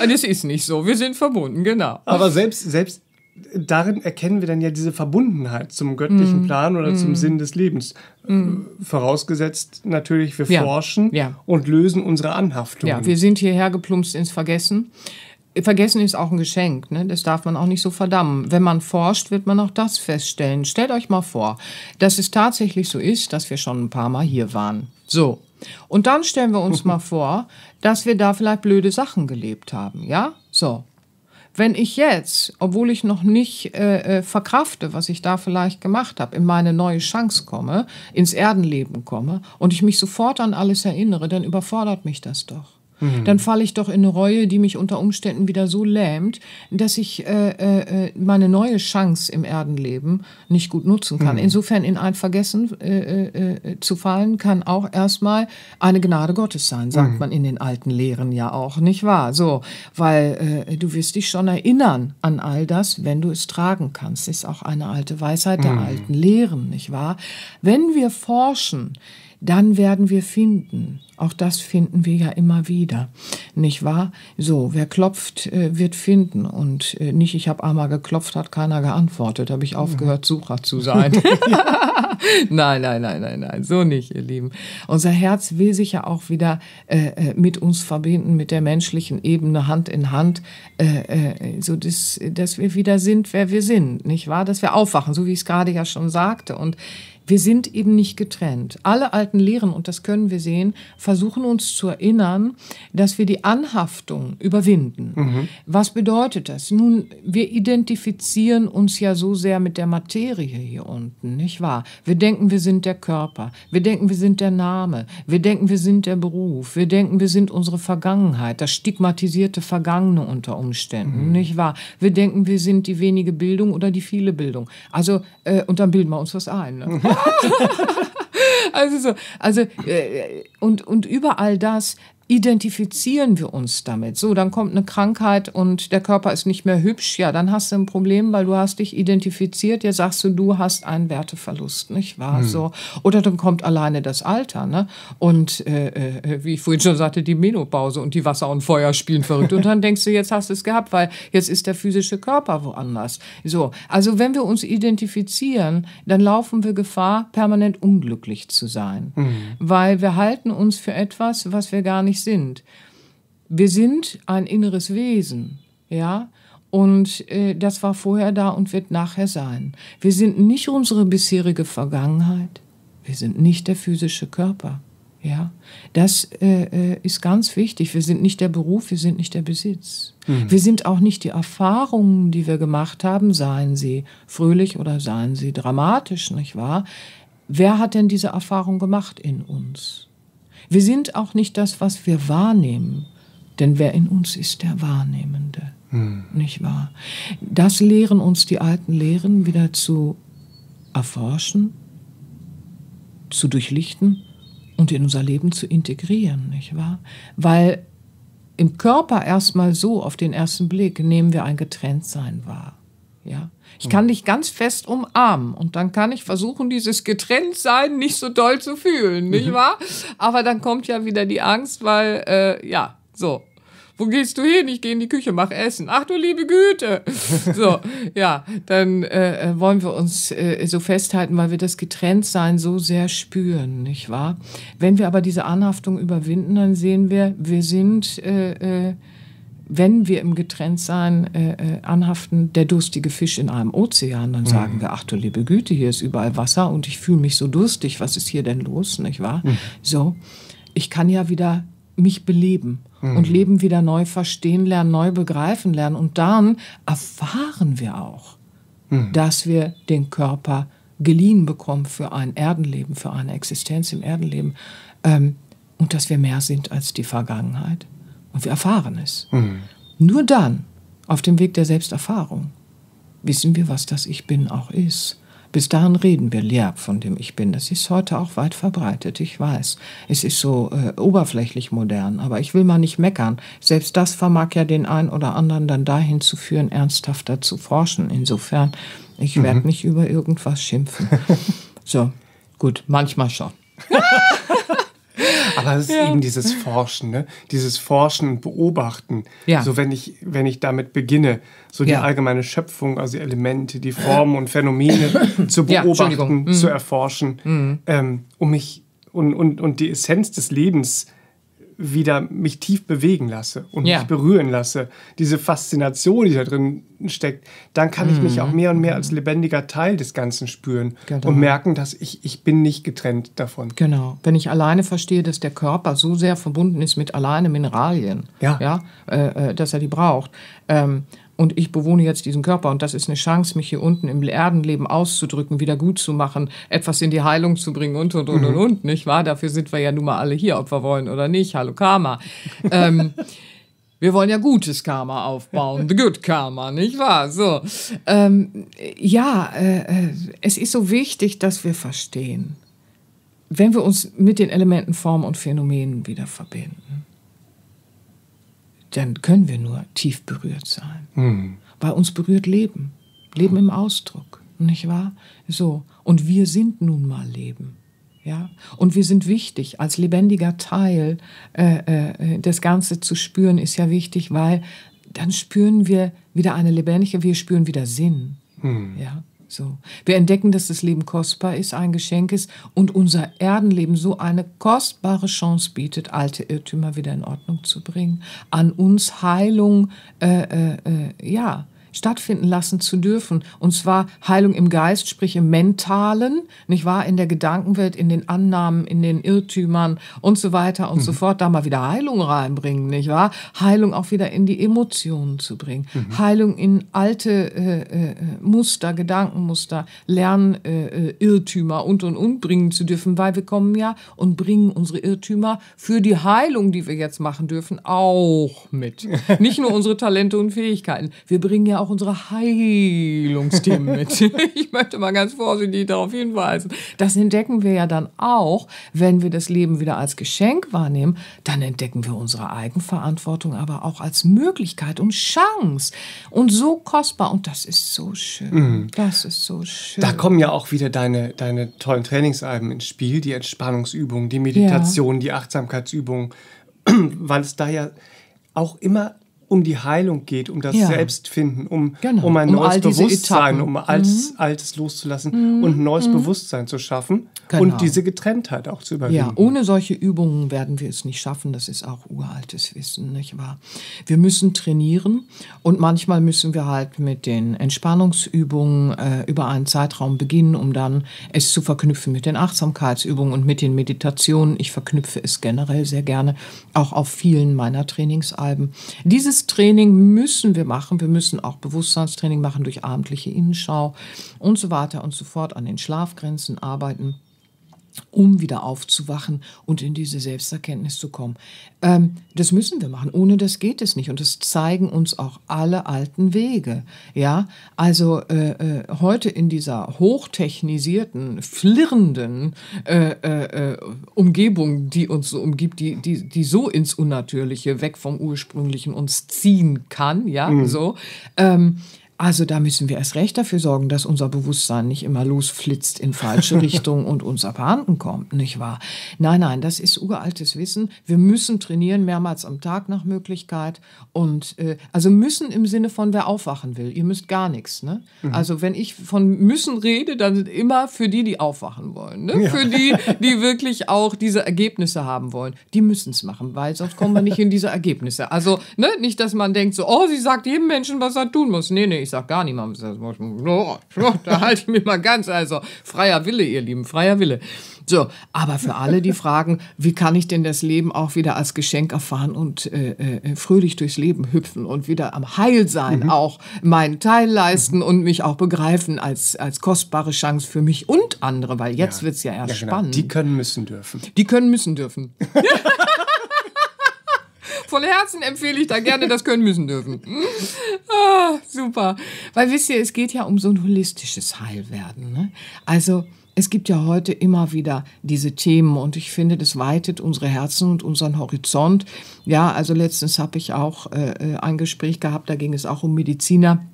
das [laughs] ist nicht so. Wir sind verbunden, genau. Aber selbst, selbst darin erkennen wir dann ja diese Verbundenheit zum göttlichen mm. Plan oder mm. zum mhm. Sinn des Lebens. Mm. Vorausgesetzt natürlich, wir ja. forschen ja. und lösen unsere Anhaftung. Ja, wir sind hierher geplumpst ins Vergessen. Vergessen ist auch ein Geschenk, ne? das darf man auch nicht so verdammen. Wenn man forscht, wird man auch das feststellen. Stellt euch mal vor, dass es tatsächlich so ist, dass wir schon ein paar Mal hier waren. So, und dann stellen wir uns [laughs] mal vor, dass wir da vielleicht blöde Sachen gelebt haben, ja? So, wenn ich jetzt, obwohl ich noch nicht äh, äh, verkrafte, was ich da vielleicht gemacht habe, in meine neue Chance komme, ins Erdenleben komme und ich mich sofort an alles erinnere, dann überfordert mich das doch. Mhm. Dann falle ich doch in eine Reue, die mich unter Umständen wieder so lähmt, dass ich äh, äh, äh meine neue Chance im Erdenleben nicht gut nutzen kann. Mhm. Insofern in ein Vergessen äh, äh, äh, zu fallen, kann auch erstmal eine Gnade Gottes sein, sagt mhm. man in den alten Lehren ja auch, nicht wahr? So, weil du wirst dich schon erinnern an all das, wenn du es tragen kannst. ist auch eine alte Weisheit der mhm. alten Lehren, nicht wahr? Wenn wir forschen, dann werden wir finden. Auch das finden wir ja immer wieder, nicht wahr? So, wer klopft, äh, wird finden und äh, nicht, ich habe einmal geklopft, hat keiner geantwortet, habe ich aufgehört, Sucher zu sein. [laughs] nein, nein, nein, nein, nein, so nicht, ihr Lieben. Unser Herz will sich ja auch wieder äh, äh mit uns verbinden, mit der menschlichen Ebene, Hand in Hand, äh, so dass, dass wir wieder sind, wer wir sind, nicht wahr? Dass wir aufwachen, so wie ich es gerade ja schon sagte und wir sind eben nicht getrennt. Alle alten Lehren, und das können wir sehen, versuchen uns zu erinnern, dass wir die Anhaftung überwinden. Mhm. Was bedeutet das? Nun, wir identifizieren uns ja so sehr mit der Materie hier unten, nicht wahr? Wir denken, wir sind der Körper. Wir denken, wir sind der Name. Wir denken, wir sind der Beruf. Wir denken, wir sind unsere Vergangenheit, das stigmatisierte Vergangene unter Umständen, mhm. nicht wahr? Wir denken, wir sind die wenige Bildung oder die viele Bildung. Also, äh, und dann bilden wir uns was ein. Ne? [laughs] [laughs] also so, also äh, und, und überall das identifizieren wir uns damit. So, dann kommt eine Krankheit und der Körper ist nicht mehr hübsch. Ja, dann hast du ein Problem, weil du hast dich identifiziert. Ja, sagst du, du hast einen Werteverlust, nicht wahr? Hm. So. Oder dann kommt alleine das Alter, ne? Und äh, äh, äh wie ich vorhin schon sagte, die Menopause und die Wasser und Feuer spielen verrückt. Und dann [laughs] denkst du, jetzt hast du es gehabt, weil jetzt ist der physische Körper woanders. So, also wenn wir uns identifizieren, dann laufen wir Gefahr, permanent unglücklich zu sein, hm. weil wir halten uns für etwas, was wir gar nicht eigentlich sind. Wir sind ein inneres Wesen, ja, und äh, das war vorher da und wird nachher sein. Wir sind nicht unsere bisherige Vergangenheit. Wir sind nicht der physische Körper. Ja, das äh, äh, ist ganz wichtig. Wir sind nicht der Beruf, wir sind nicht der Besitz. Mhm. Wir sind auch nicht die Erfahrungen, die wir gemacht haben, seien sie fröhlich oder seien sie dramatisch, nicht wahr? Wer hat denn diese Erfahrung gemacht in uns? Wir sind auch nicht das, was wir wahrnehmen. Denn wer in uns ist der Wahrnehmende. Hm. Nicht wahr? Das lehren uns die alten Lehren wieder zu erforschen, zu durchlichten und in unser Leben zu integrieren, nicht wahr? Weil im Körper erstmal so auf den ersten Blick nehmen wir ein Getrenntsein wahr, ja? Ich kann dich ganz fest umarmen und dann kann ich versuchen, dieses Getrenntsein nicht so doll zu fühlen, nicht mhm. wahr? Aber dann kommt ja wieder die Angst, weil, äh, ja, so. Wo gehst du hin? Ich gehe in die Küche, mach Essen. Ach du liebe Güte. [laughs] So, ja, dann äh, äh, wollen wir uns äh, so festhalten, weil wir das Getrenntsein so sehr spüren, nicht wahr? Wenn wir aber diese Anhaftung überwinden, dann sehen wir, wir sind äh, äh, wenn wir im Getrenntsein äh, äh, anhaften, der durstige Fisch in einem Ozean, dann mhm. sagen wir, ach du liebe Güte, hier ist überall Wasser und ich fühle mich so durstig, was ist hier denn los, nicht wahr? Mhm. So, ich kann ja wieder mich beleben mhm. und Leben wieder neu verstehen lernen, neu begreifen lernen und dann erfahren wir auch, mhm. dass wir den Körper geliehen bekommen für ein Erdenleben, für eine Existenz im Erdenleben ähm, und dass wir mehr sind als die Vergangenheit und wir erfahren es. Mhm. Nur dann, auf dem Weg der Selbsterfahrung, wissen wir, was das Ich Bin auch ist. Bis dahin reden wir leer von dem Ich Bin. Das ist heute auch weit verbreitet, ich weiß. Es ist so äh, oberflächlich modern, aber ich will mal nicht meckern. Selbst das vermag ja den einen oder anderen dann dahin zu führen, ernsthafter zu forschen. Insofern, ich mhm. werde nicht über irgendwas schimpfen. [laughs] so, gut, manchmal schon. [laughs] Aber es ist ja. eben dieses Forschen, ne? dieses Forschen und Beobachten. Ja. So wenn ich, wenn ich damit beginne, so die ja. allgemeine Schöpfung, also die Elemente, die Formen und Phänomene zu beobachten, zu mhm. erforschen, mhm. ähm, um mich und, und, und die Essenz des Lebens zu wieder mich tief bewegen lasse und ja. mich berühren lasse, diese Faszination, die da drin steckt, dann kann mhm. ich mich mhm. auch mehr und mehr als lebendiger Teil des Ganzen spüren genau. und merken, dass ich, ich bin nicht getrennt davon. Genau. Wenn ich alleine verstehe, dass der Körper so sehr verbunden ist mit alleine Mineralien, ja. Ja, äh, äh dass er die braucht, ähm, und ich bewohne jetzt diesen Körper und das ist eine Chance, mich hier unten im Erdenleben auszudrücken, wieder gut zu machen, etwas in die Heilung zu bringen und und und mhm. und, und nicht wahr? Dafür sind wir ja nun mal alle hier, ob wir wollen oder nicht. Hallo Karma. ähm, [laughs] wir wollen ja gutes Karma aufbauen, the good Karma, nicht wahr? So, ähm, ja, äh, äh, es ist so wichtig, dass wir verstehen, wenn wir uns mit den Elementen Form und Phänomenen wieder verbinden dann können wir nur tief berührt sein. Mhm. Weil uns berührt Leben. Leben im Ausdruck, nicht wahr? So. Und wir sind nun mal Leben. Ja? Und wir sind wichtig. Als lebendiger Teil äh, äh, das Ganze zu spüren, ist ja wichtig, weil dann spüren wir wieder eine lebendige, wir spüren wieder Sinn. Mhm. Ja? So. Wir entdecken, dass das Leben kostbar ist, ein Geschenk ist und unser Erdenleben so eine kostbare Chance bietet, alte Irrtümer wieder in Ordnung zu bringen, an uns Heilung äh, äh, äh ja, stattfinden lassen zu dürfen. Und zwar Heilung im Geist, sprich im Mentalen, nicht wahr? In der Gedankenwelt, in den Annahmen, in den Irrtümern und so weiter und mhm. so fort. Da mal wieder Heilung reinbringen, nicht wahr? Heilung auch wieder in die Emotionen zu bringen. Mhm. Heilung in alte äh, äh, Muster, Gedankenmuster, Lernirrtümer äh, äh und und und bringen zu dürfen, weil wir kommen ja und bringen unsere Irrtümer für die Heilung, die wir jetzt machen dürfen, auch mit. [laughs] Nicht nur unsere Talente und Fähigkeiten. Wir bringen ja auch unsere Heilungsthemen mit. [laughs] ich möchte mal ganz vorsichtig darauf hinweisen. Das entdecken wir ja dann auch, wenn wir das Leben wieder als Geschenk wahrnehmen, dann entdecken wir unsere Eigenverantwortung aber auch als Möglichkeit und Chance und so kostbar und das ist so schön. Mhm. Das ist so schön. Da kommen ja auch wieder deine, deine tollen Trainingsalben ins Spiel, die Entspannungsübungen, die Meditation, ja. die Achtsamkeitsübungen, [clears throat] weil es da ja auch immer um die Heilung geht, um das ja. Selbstfinden, um, genau. um ein um neues Bewusstsein, um altes, mhm. altes loszulassen mhm. und ein neues mhm. Bewusstsein zu schaffen genau. und diese Getrenntheit auch zu überwinden. Ja, ohne solche Übungen werden wir es nicht schaffen. Das ist auch uraltes Wissen, nicht wahr? Wir müssen trainieren und manchmal müssen wir halt mit den Entspannungsübungen äh, über einen Zeitraum beginnen, um dann es zu verknüpfen mit den Achtsamkeitsübungen und mit den Meditationen. Ich verknüpfe es generell sehr gerne, auch auf vielen meiner Trainingsalben. Dieses Bewusstseinstraining müssen wir machen. Wir müssen auch Bewusstseinstraining machen durch abendliche Innenschau und so weiter und so fort an den Schlafgrenzen arbeiten um wieder aufzuwachen und in diese Selbsterkenntnis zu kommen. Ähm, das müssen wir machen. Ohne das geht es nicht. Und das zeigen uns auch alle alten Wege. Ja, also äh, äh, heute in dieser hochtechnisierten, flirrenden äh, äh, äh Umgebung, die uns so umgibt, die, die, die so ins Unnatürliche, weg vom Ursprünglichen uns ziehen kann, ja, mhm. so. Ähm, also da müssen wir erst recht dafür sorgen, dass unser Bewusstsein nicht immer losflitzt in falsche [laughs] Richtung und uns abhanden kommt, nicht wahr? Nein, nein, das ist uraltes Wissen. Wir müssen trainieren, mehrmals am Tag nach Möglichkeit. Und äh, also müssen im Sinne von, wer aufwachen will. Ihr müsst gar nichts. Ne? Mhm. Also wenn ich von müssen rede, dann immer für die, die aufwachen wollen. Ne? Ja. Für die, die wirklich auch diese Ergebnisse haben wollen. Die müssen es machen, weil sonst kommen wir nicht in diese Ergebnisse. Also ne? nicht, dass man denkt so, oh, sie sagt jedem Menschen, was er tun muss. Nee, nee, ich sag gar niemandem, oh, da halte ich mich mal ganz, also freier Wille, ihr Lieben, freier Wille. So, aber für alle, die fragen, wie kann ich denn das Leben auch wieder als Geschenk erfahren und äh, äh, äh fröhlich durchs Leben hüpfen und wieder am Heil sein, mhm. auch meinen Teil leisten mhm. und mich auch begreifen als, als kostbare Chance für mich und andere, weil jetzt ja. wird es ja erst ja, genau. spannend. Die können müssen dürfen. Die können müssen dürfen. [laughs] voll Herzen empfehle ich da gerne das Können müssen dürfen. Hm? ah, super. Weil wisst ihr, es geht ja um so ein holistisches Heilwerden. Ne? Also es gibt ja heute immer wieder diese Themen und ich finde, das weitet unsere Herzen und unseren Horizont. Ja, also letztens habe ich auch äh, äh ein Gespräch gehabt, da ging es auch um Mediziner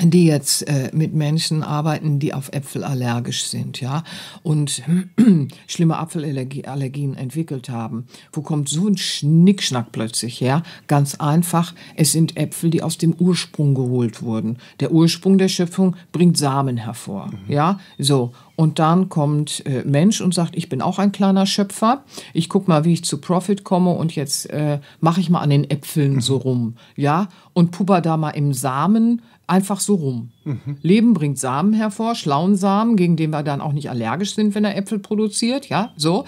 die jetzt äh, mit Menschen arbeiten, die auf Äpfel allergisch sind, ja, und [clears throat] schlimme Apfelallergien entwickelt haben. Wo kommt so ein Schnickschnack plötzlich her? Ganz einfach, es sind Äpfel, die aus dem Ursprung geholt wurden. Der Ursprung der Schöpfung bringt Samen hervor, mhm. ja, so. Und dann kommt äh, Mensch und sagt, ich bin auch ein kleiner Schöpfer. Ich guck mal, wie ich zu Profit komme und jetzt äh, mache ich mal an den Äpfeln [laughs] so rum, ja, und pupper da mal im Samen einfach so rum. Mhm. Leben bringt Samen hervor, schlauen Samen, gegen den wir dann auch nicht allergisch sind, wenn er Äpfel produziert, ja, so.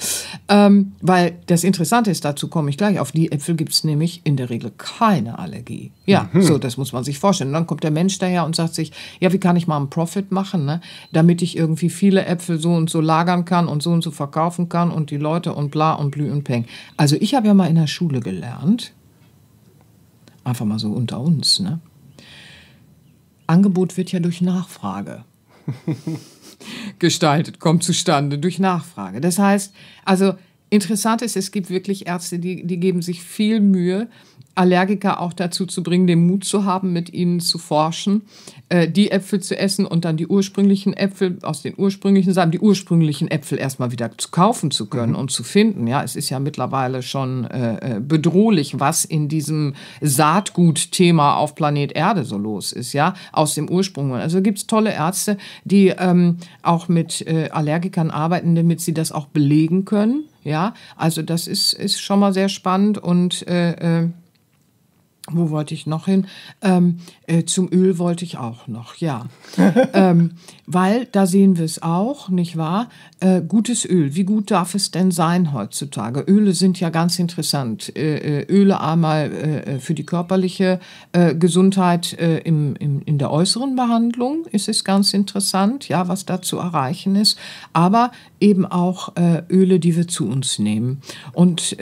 Ähm, weil das Interessante ist, dazu komme ich gleich, auf die Äpfel gibt es nämlich in der Regel keine Allergie. Ja, mhm. so, das muss man sich vorstellen. Und dann kommt der Mensch daher und sagt sich, ja, wie kann ich mal einen Profit machen, ne? damit ich irgendwie viele Äpfel so und so lagern kann und so und so verkaufen kann und die Leute und bla und blü und peng. Also ich habe ja mal in der Schule gelernt, einfach mal so unter uns, ne? Angebot wird ja durch Nachfrage [laughs] gestaltet, kommt zustande durch Nachfrage. Das heißt, also interessant ist, es gibt wirklich Ärzte, die, die geben sich viel Mühe, Allergiker auch dazu zu bringen, den Mut zu haben, mit ihnen zu forschen, äh, die Äpfel zu essen und dann die ursprünglichen Äpfel aus den ursprünglichen Samen, die ursprünglichen Äpfel erstmal wieder zu kaufen zu können mhm. und zu finden. Ja, es ist ja mittlerweile schon äh, äh bedrohlich, was in diesem Saatgut-Thema auf Planet Erde so los ist, ja, aus dem Ursprung. Also gibt's tolle Ärzte, die ähm, auch mit äh, Allergikern arbeiten, damit sie das auch belegen können. Ja, also das ist, ist schon mal sehr spannend und äh, äh wo wollte ich noch hin? Ähm, äh, zum Öl wollte ich auch noch, ja. [laughs] ähm, weil da sehen wir es auch, nicht wahr? Äh, gutes Öl, wie gut darf es denn sein heutzutage? Öle sind ja ganz interessant. Äh, äh Öle einmal äh, äh, für die körperliche Gesundheit im, im, in der äußeren Behandlung ist es ganz interessant, ja, was da zu erreichen ist. Aber eben auch Öle, die wir zu uns nehmen. Und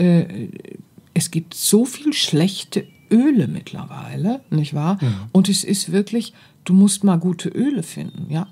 es gibt so viel schlechte Öle mittlerweile, nicht wahr? Ja. Und es ist wirklich, du musst mal gute Öle finden, ja?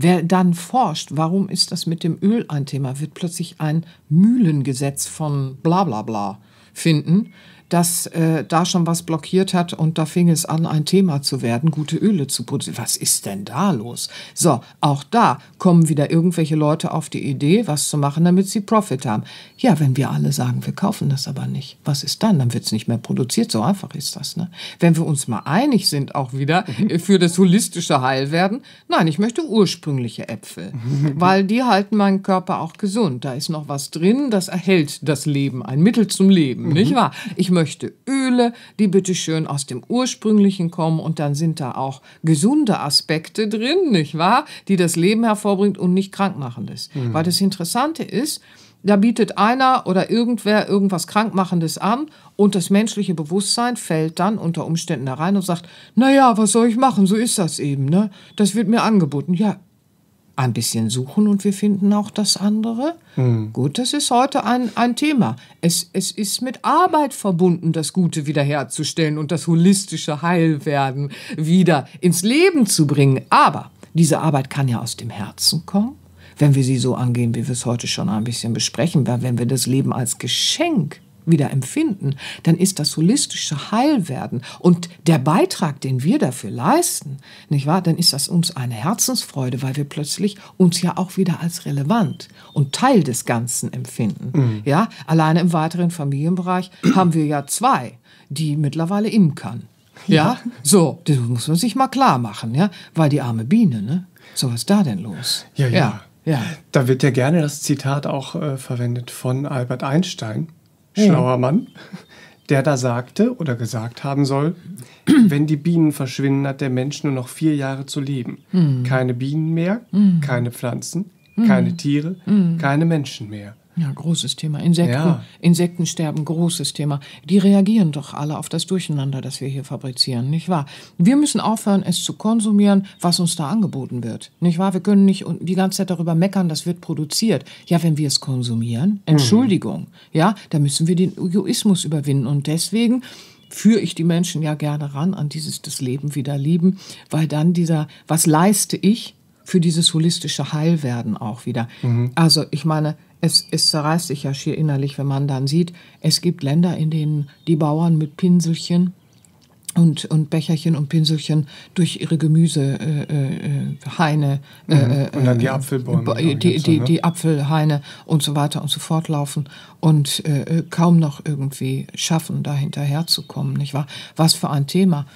Wer dann forscht, warum ist das mit dem Öl ein Thema, wird plötzlich ein Mühlengesetz von bla bla bla finden, dass äh, da schon was blockiert hat und da fing es an, ein Thema zu werden, gute Öle zu produzieren. Was ist denn da los? So, auch da kommen wieder irgendwelche Leute auf die Idee, was zu machen, damit sie Profit haben. Ja, wenn wir alle sagen, wir kaufen das aber nicht, was ist dann? Dann wird es nicht mehr produziert. So einfach ist das. Ne? Wenn wir uns mal einig sind, auch wieder mhm. äh, für das holistische Heilwerden, nein, ich möchte ursprüngliche Äpfel, [laughs] weil die halten meinen Körper auch gesund. Da ist noch was drin, das erhält das Leben, ein Mittel zum Leben, nicht mhm. wahr? Ich möchte Öle, die bitte schön aus dem ursprünglichen kommen und dann sind da auch gesunde Aspekte drin, nicht wahr? Die das Leben hervorbringt und nicht krankmachendes. Mhm. Weil das Interessante ist, da bietet einer oder irgendwer irgendwas Krankmachendes an und das menschliche Bewusstsein fällt dann unter Umständen da rein und sagt, naja, was soll ich machen, so ist das eben, ne? Das wird mir angeboten. Ja, ein bisschen suchen und wir finden auch das andere. Mhm. Gut, das ist heute ein, ein Thema. Es, es ist mit Arbeit verbunden, das Gute wiederherzustellen und das holistische Heilwerden wieder ins Leben zu bringen. Aber diese Arbeit kann ja aus dem Herzen kommen wenn wir sie so angehen, wie wir es heute schon ein bisschen besprechen, weil wenn wir das Leben als Geschenk wieder empfinden, dann ist das holistische Heilwerden und der Beitrag, den wir dafür leisten, nicht wahr, dann ist das uns eine Herzensfreude, weil wir plötzlich uns ja auch wieder als relevant und Teil des Ganzen empfinden. Mhm. Ja, alleine im weiteren Familienbereich [clears throat] haben wir ja zwei, die mittlerweile imkern. Ja, so, das muss man sich mal klar machen, ja, weil die arme Biene, ne? So was da denn los? ja. ja. ja. Ja. Da wird ja gerne das Zitat auch äh, verwendet von Albert Einstein, hm. schlauer mhm. Mann, der da sagte oder gesagt haben soll, [clears throat] wenn die Bienen verschwinden, hat der Mensch nur noch vier Jahre zu leben. Mhm. Keine Bienen mehr, hm. keine Pflanzen, hm. keine Tiere, keine Menschen mehr. Ja, großes Thema. Insekten, ja. Insektensterben, großes Thema. Die reagieren doch alle auf das Durcheinander, das wir hier fabrizieren, nicht wahr? Wir müssen aufhören, es zu konsumieren, was uns da angeboten wird, nicht wahr? Wir können nicht die ganze Zeit darüber meckern, das wird produziert. Ja, wenn wir es konsumieren, mhm. Entschuldigung, mhm. ja, da müssen wir den Egoismus überwinden und deswegen führe ich die Menschen ja gerne ran an dieses das Leben wieder lieben, weil dann dieser, was leiste ich für dieses holistische Heilwerden auch wieder. Mhm. Also ich meine, es, es zerreißt sich ja schier innerlich, wenn man dann sieht, es gibt Länder, in denen die Bauern mit Pinselchen und, und Becherchen und Pinselchen durch ihre Gemüsehaine. Äh, äh, mhm. äh, und dann die äh, Apfelbäume. Die, die, so, ne? die, Apfelhaine und so weiter und so fort laufen und äh, äh, kaum noch irgendwie schaffen, da hinterherzukommen, nicht wahr? Was für ein Thema.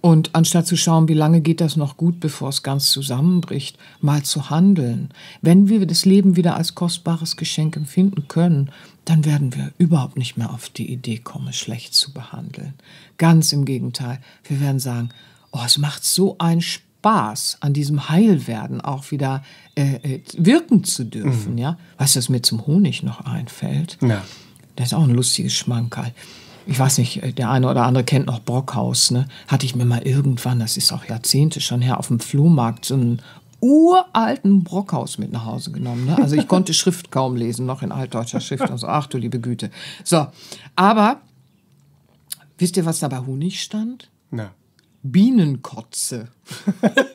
Und anstatt zu schauen, wie lange geht das noch gut, bevor es ganz zusammenbricht, mal zu handeln. Wenn wir das Leben wieder als kostbares Geschenk empfinden können, dann werden wir überhaupt nicht mehr auf die Idee kommen, es schlecht zu behandeln. Ganz im Gegenteil, wir werden sagen, oh, es macht so einen Spaß, an diesem Heilwerden auch wieder äh, äh wirken zu dürfen. Mhm. Ja? Weißt du, was mir zum Honig noch einfällt? Ja. Das ist auch ein lustiges Schmankerl ich weiß nicht, äh, der eine oder andere kennt noch Brockhaus, ne? Hatte ich mir mal irgendwann, das ist auch Jahrzehnte schon her, auf dem Flohmarkt so einen uralten Brockhaus mit nach Hause genommen. Ne? Also ich [laughs] konnte Schrift kaum lesen, noch in altdeutscher Schrift. Also ach du liebe Güte. So, aber wisst ihr, was da bei Honig stand? Na. Bienenkotze. [laughs]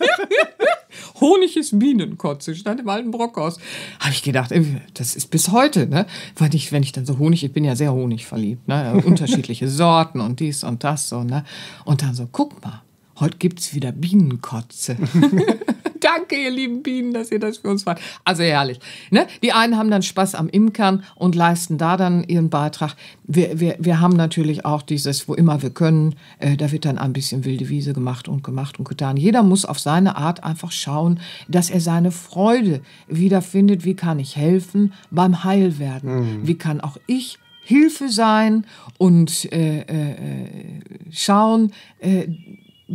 Honig ist Bienenkotze, stand im alten Brockhaus. Habe ich gedacht, ey, äh, das ist bis heute, ne? Weil ich, wenn ich dann so Honig, ich bin ja sehr honigverliebt, ne? [laughs] Unterschiedliche Sorten und dies und das so, ne? Und dann so, guck mal, heute gibt es wieder Bienenkotze. [laughs] Danke, ihr lieben Bienen, dass ihr das für uns macht. Also herrlich. Ne? Die einen haben dann Spaß am Imkern und leisten da dann ihren Beitrag. Wir, wir, wir haben natürlich auch dieses, wo immer wir können, äh, da wird dann ein bisschen wilde Wiese gemacht und gemacht und getan. Jeder muss auf seine Art einfach schauen, dass er seine Freude wiederfindet. Wie kann ich helfen beim Heilwerden? Mhm. Wie kann auch ich Hilfe sein und äh, äh, äh schauen, äh,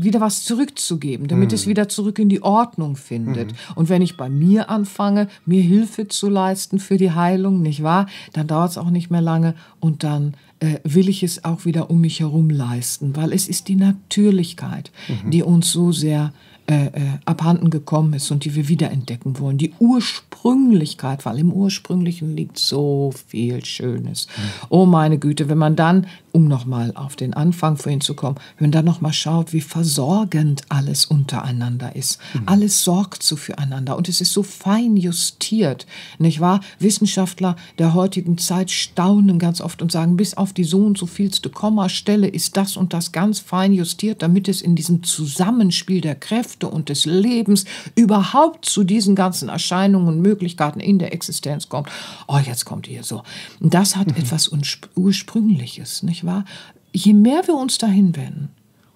wieder was zurückzugeben, damit mhm. es hm. wieder zurück in die Ordnung findet. Mhm. Und wenn ich bei mir anfange, mir Hilfe zu leisten für die Heilung, nicht wahr? Dann dauert es auch nicht mehr lange und dann äh, will ich es auch wieder um mich herum leisten, weil es ist die Natürlichkeit, mhm. die uns so sehr äh, äh, abhanden gekommen ist und die wir wiederentdecken wollen. Die Ursprünglichkeit, weil im Ursprünglichen liegt so viel Schönes. Mhm. Oh meine Güte, wenn man dann, um nochmal auf den Anfang vorhin zu kommen, wenn man dann nochmal schaut, wie versorgend alles untereinander ist. Mhm. Alles sorgt so füreinander und es ist so fein justiert, nicht wahr? Wissenschaftler der heutigen Zeit staunen ganz oft und sagen, bis auf die so und so vielste Kommastelle ist das und das ganz fein justiert, damit es in diesem Zusammenspiel der Kräfte Kräfte und des Lebens überhaupt zu diesen ganzen Erscheinungen und Möglichkeiten in der Existenz kommt. Oh, jetzt kommt hier so. Das hat mhm. etwas Ursprüngliches, nicht wahr? Je mehr wir uns dahin wenden,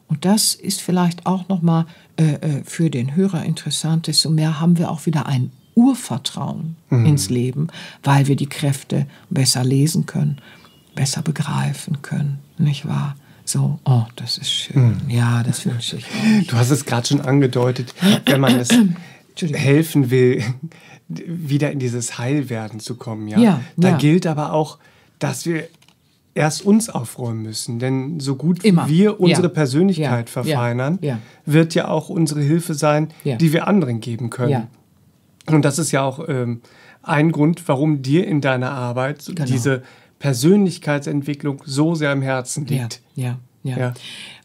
und das ist vielleicht auch nochmal äh, äh, für den Hörer interessant, desto mehr haben wir auch wieder ein Urvertrauen mhm. ins Leben, weil wir die Kräfte besser lesen können, besser begreifen können, nicht wahr? so, oh, das ist schön. Mhm. Ja, das wünsche ich. Auch. Du hast es gerade schon angedeutet, wenn man es helfen will, wieder in dieses Heilwerden zu kommen. Ja, ja da ja. gilt aber auch, dass wir erst uns aufräumen müssen, denn so gut Immer. wir unsere ja. Persönlichkeit verfeinern, wird ja auch unsere Hilfe sein, die wir anderen geben können. Und das ist ja auch ähm, ein Grund, warum dir in deiner Arbeit genau. diese Persönlichkeitsentwicklung so sehr am Herzen liegt. Ja, ja, ja. ja.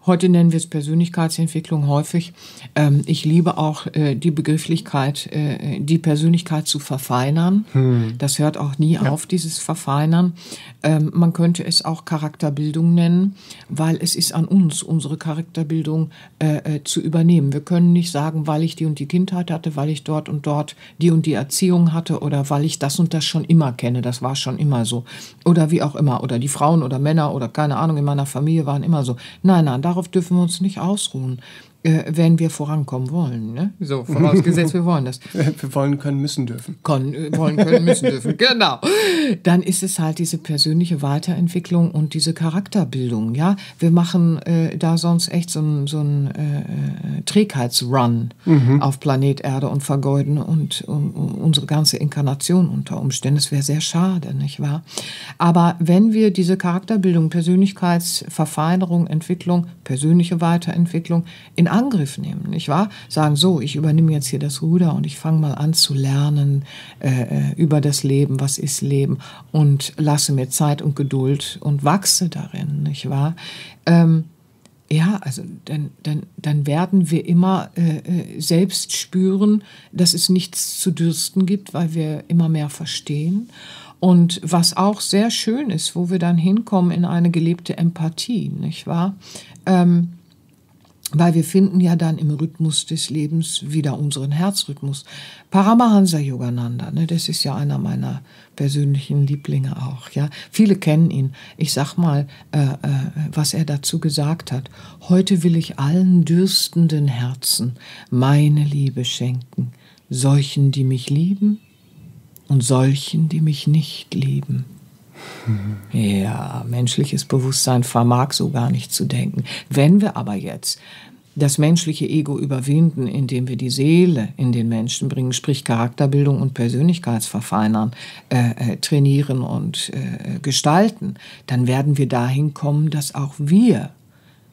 Heute nennen wir es Persönlichkeitsentwicklung häufig. Ähm, ich liebe auch äh, die Begrifflichkeit, äh, die Persönlichkeit zu verfeinern. Hm. Das hört auch nie ja. auf, dieses Verfeinern. Ähm, man könnte es auch Charakterbildung nennen, weil es ist an uns, unsere Charakterbildung äh, äh, zu übernehmen. Wir können nicht sagen, weil ich die und die Kindheit hatte, weil ich dort und dort die und die Erziehung hatte oder weil ich das und das schon immer kenne. Das war schon immer so. Oder wie auch immer. Oder die Frauen oder Männer oder keine Ahnung in meiner Familie waren immer so. Nein, nein, darum darauf dürfen wir uns nicht ausruhen. Äh, wenn wir vorankommen wollen. Ne? So, vorausgesetzt, wir wollen das. [laughs] Wir wollen können, müssen dürfen. Kon äh, wollen können, müssen dürfen, [laughs] genau. Dann ist es halt diese persönliche Weiterentwicklung und diese Charakterbildung. Ja, Wir machen äh, da sonst echt so einen so äh, äh, Trägheitsrun mhm. auf Planet Erde und vergeuden und um, um unsere ganze Inkarnation unter Umständen. Das wäre sehr schade, nicht wahr? Aber wenn wir diese Charakterbildung, Persönlichkeitsverfeinerung, Entwicklung, persönliche Weiterentwicklung in Angriff nehmen, nicht wahr? Sagen, so, ich übernehme jetzt hier das Ruder und ich fange mal an zu lernen äh, äh, über das Leben, was ist Leben und lasse mir Zeit und Geduld und wachse darin, nicht wahr? Ähm, ja, also dann, dann, dann werden wir immer äh, äh, selbst spüren, dass es nichts zu dürsten gibt, weil wir immer mehr verstehen. Und was auch sehr schön ist, wo wir dann hinkommen in eine gelebte Empathie, nicht wahr? Ähm, weil wir finden ja dann im Rhythmus des Lebens wieder unseren Herzrhythmus. Paramahansa Yogananda, ne, das ist ja einer meiner persönlichen Lieblinge auch. Ja, viele kennen ihn. Ich sag mal, äh, äh, was er dazu gesagt hat: Heute will ich allen dürstenden Herzen meine Liebe schenken, solchen, die mich lieben und solchen, die mich nicht lieben. Ja, menschliches Bewusstsein vermag so gar nicht zu denken. Wenn wir aber jetzt das menschliche Ego überwinden, indem wir die Seele in den Menschen bringen, sprich Charakterbildung und Persönlichkeitsverfeinern äh, äh, trainieren und äh, gestalten, dann werden wir dahin kommen, dass auch wir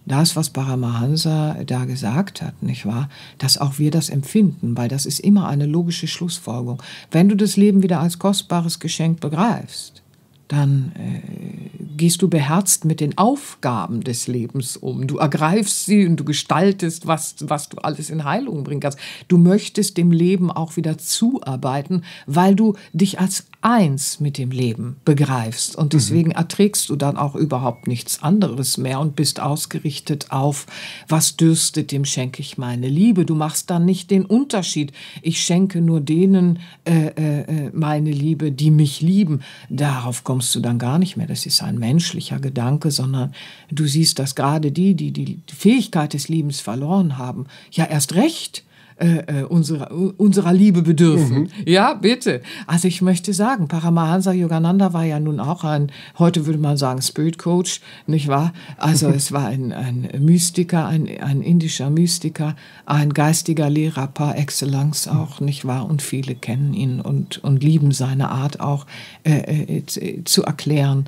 das, was Paramahansa da gesagt hat, nicht wahr? Dass auch wir das empfinden, weil das ist immer eine logische Schlussfolgerung. Wenn du das Leben wieder als kostbares Geschenk begreifst, dann äh, gehst du beherzt mit den Aufgaben des Lebens um. Du ergreifst sie und du gestaltest, was, was du alles in Heilung bringen kannst. Du möchtest dem Leben auch wieder zuarbeiten, weil du dich als eins mit dem Leben begreifst. Und mhm. deswegen mhm. erträgst du dann auch überhaupt nichts anderes mehr und bist ausgerichtet auf, was dürstet, dem schenke ich meine Liebe. Du machst dann nicht den Unterschied. Ich schenke nur denen äh, äh, äh meine Liebe, die mich lieben. Darauf kommt kommst du dann gar nicht mehr. Das ist ein menschlicher Gedanke, sondern du siehst, dass gerade die, die die Fähigkeit des Lebens verloren haben, ja erst recht äh, äh unserer, äh, unserer Liebe bedürfen. Mhm. Ja, bitte. Also ich möchte sagen, Paramahansa Yogananda war ja nun auch ein, heute würde man sagen, Spirit Coach, nicht wahr? Also [laughs] es war ein, ein Mystiker, ein, ein indischer Mystiker, ein geistiger Lehrer par excellence auch, nicht wahr? Und viele kennen ihn und, und lieben seine Art auch äh, äh, zu äh, erklären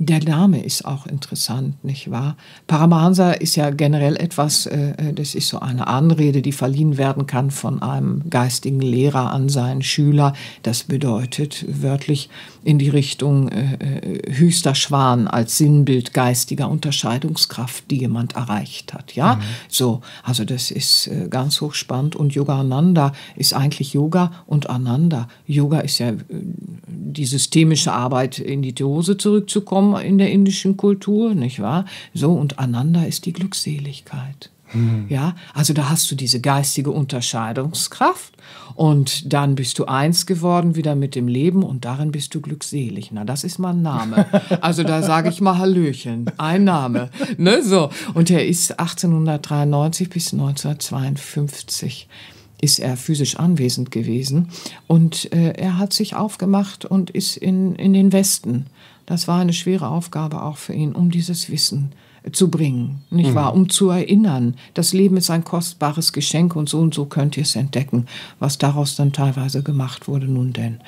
der Name ist auch interessant, nicht wahr? Paramahansa ist ja generell etwas, äh, äh, das ist so eine Anrede, die verliehen werden kann von einem geistigen Lehrer an seinen Schüler. Das bedeutet wörtlich in die Richtung äh, äh höchster Schwan als Sinnbild geistiger Unterscheidungskraft, die jemand erreicht hat. Ja, mhm. so, also das ist ganz hochspannend. Und Yoga Ananda ist eigentlich Yoga und Ananda. Yoga ist ja die systemische Arbeit, in die Theose zurückzukommen Form in der indischen Kultur, nicht wahr? So, und Ananda ist die Glückseligkeit. Hm. Ja, also da hast du diese geistige Unterscheidungskraft und dann bist du eins geworden wieder mit dem Leben und darin bist du glückselig. Na, das ist mein Name. [laughs] Also da sage ich mal Hallöchen, ein Name. Ne, so. Und er ist 1893 bis 1952 ist er physisch anwesend gewesen und äh, er hat sich aufgemacht und ist in, in den Westen das war eine schwere Aufgabe auch für ihn, um dieses Wissen zu bringen, nicht mhm. wahr? Um zu erinnern, das Leben ist ein kostbares Geschenk und so und so könnt ihr es entdecken, was daraus dann teilweise gemacht wurde nun denn.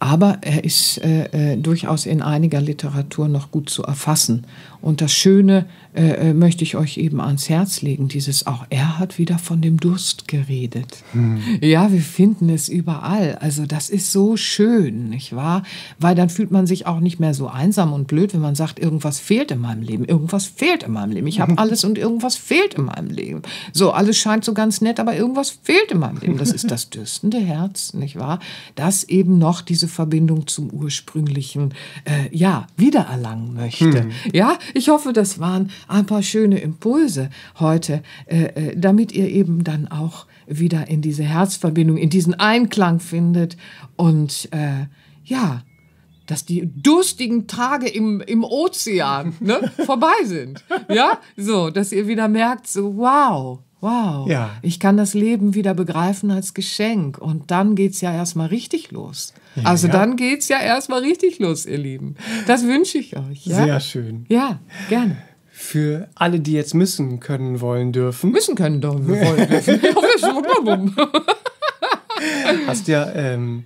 Aber er ist äh, äh, durchaus in einiger Literatur noch gut zu erfassen und das Schöne äh, äh, möchte ich euch eben ans Herz legen, dieses auch er hat wieder von dem Durst geredet. Hm. Ja, wir finden es überall. Also das ist so schön, nicht wahr? Weil dann fühlt man sich auch nicht mehr so einsam und blöd, wenn man sagt, irgendwas fehlt in meinem Leben, irgendwas fehlt in meinem Leben. Ich habe [laughs] alles und irgendwas fehlt in meinem Leben. So, alles scheint so ganz nett, aber irgendwas fehlt in meinem Leben. Das ist das dürstende Herz, nicht wahr? Das eben noch diese Verbindung zum ursprünglichen, äh, ja, wiedererlangen möchte. Hm. Ja, ich hoffe, das waren ein paar schöne Impulse heute, äh, äh, damit ihr eben dann auch wieder in diese Herzverbindung, in diesen Einklang findet und äh, ja, dass die durstigen Tage im, im Ozean ne, [laughs] vorbei sind. Ja, so, dass ihr wieder merkt, so wow, wow, ja. ich kann das Leben wieder begreifen als Geschenk und dann geht es ja erstmal richtig los. Also ja. dann geht's ja erstmal richtig los, ihr Lieben. Das wünsche ich euch. Ja? Sehr schön. Ja, gerne. Für alle, die jetzt müssen, können, wollen, dürfen. Müssen können, wollen, dürfen. [laughs] Hast du ja ähm,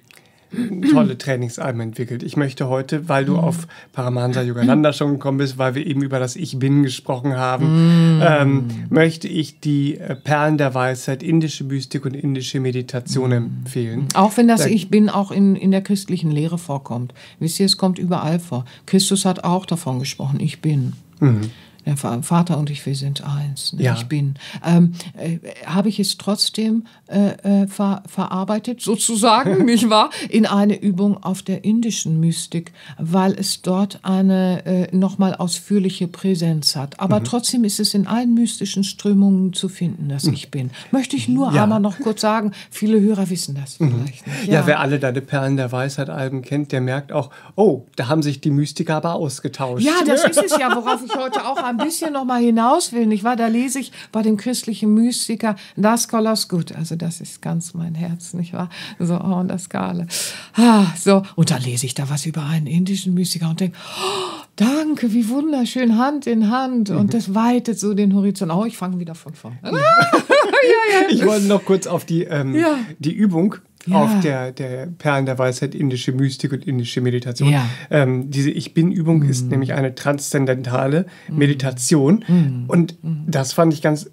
tolle Trainingsalben entwickelt. Ich möchte heute, weil du mhm. auf Paramahansa Yogananda schon gekommen bist, weil wir eben über das Ich Bin gesprochen haben, mhm. ähm, möchte ich die äh, Perlen der Weisheit, indische Mystik und indische Meditation mhm. empfehlen. Auch wenn das da, Ich Bin auch in, in der christlichen Lehre vorkommt. Wisst ihr, es kommt überall vor. Christus hat auch davon gesprochen, Ich Bin. Mhm. Der äh, Vater und ich, wir sind eins. Ne? Ja. Ich bin. Ähm, äh, Habe ich es trotzdem äh, äh ver verarbeitet, sozusagen, [laughs] nicht wahr? In eine Übung auf der indischen Mystik, weil es dort eine äh, nochmal ausführliche Präsenz hat. Aber mhm. trotzdem ist es in allen mystischen Strömungen zu finden, dass mhm. ich bin. Möchte ich nur ja. einmal noch kurz sagen, viele Hörer wissen das mhm. vielleicht. Ja. ja, wer alle deine Perlen der Weisheit-Alben kennt, der merkt auch, oh, da haben sich die Mystiker aber ausgetauscht. Ja, das ist es ja, [laughs] worauf ich heute auch ein bisschen noch mal hinaus will, nicht wahr? Da lese ich bei dem christlichen Mystiker das Scala gut. also das ist ganz mein Herz, nicht wahr? So, oh, und das Skala. Ah, so, und dann lese ich da was über einen indischen Mystiker und denke, oh, danke, wie wunderschön, Hand in Hand. Und mhm. das weitet so den Horizont. Oh, ich fange wieder von vorne. Ah, [laughs] ja, ja. Ich wollte noch kurz auf die, ähm, ja. die Übung ja. auf der, der Perlen der Weisheit indische Mystik und indische Meditation. Ja. Ähm, diese Ich Bin-Übung mhm. ist mm. nämlich eine transzendentale mhm. Meditation. Mhm. Und mm. das fand ich ganz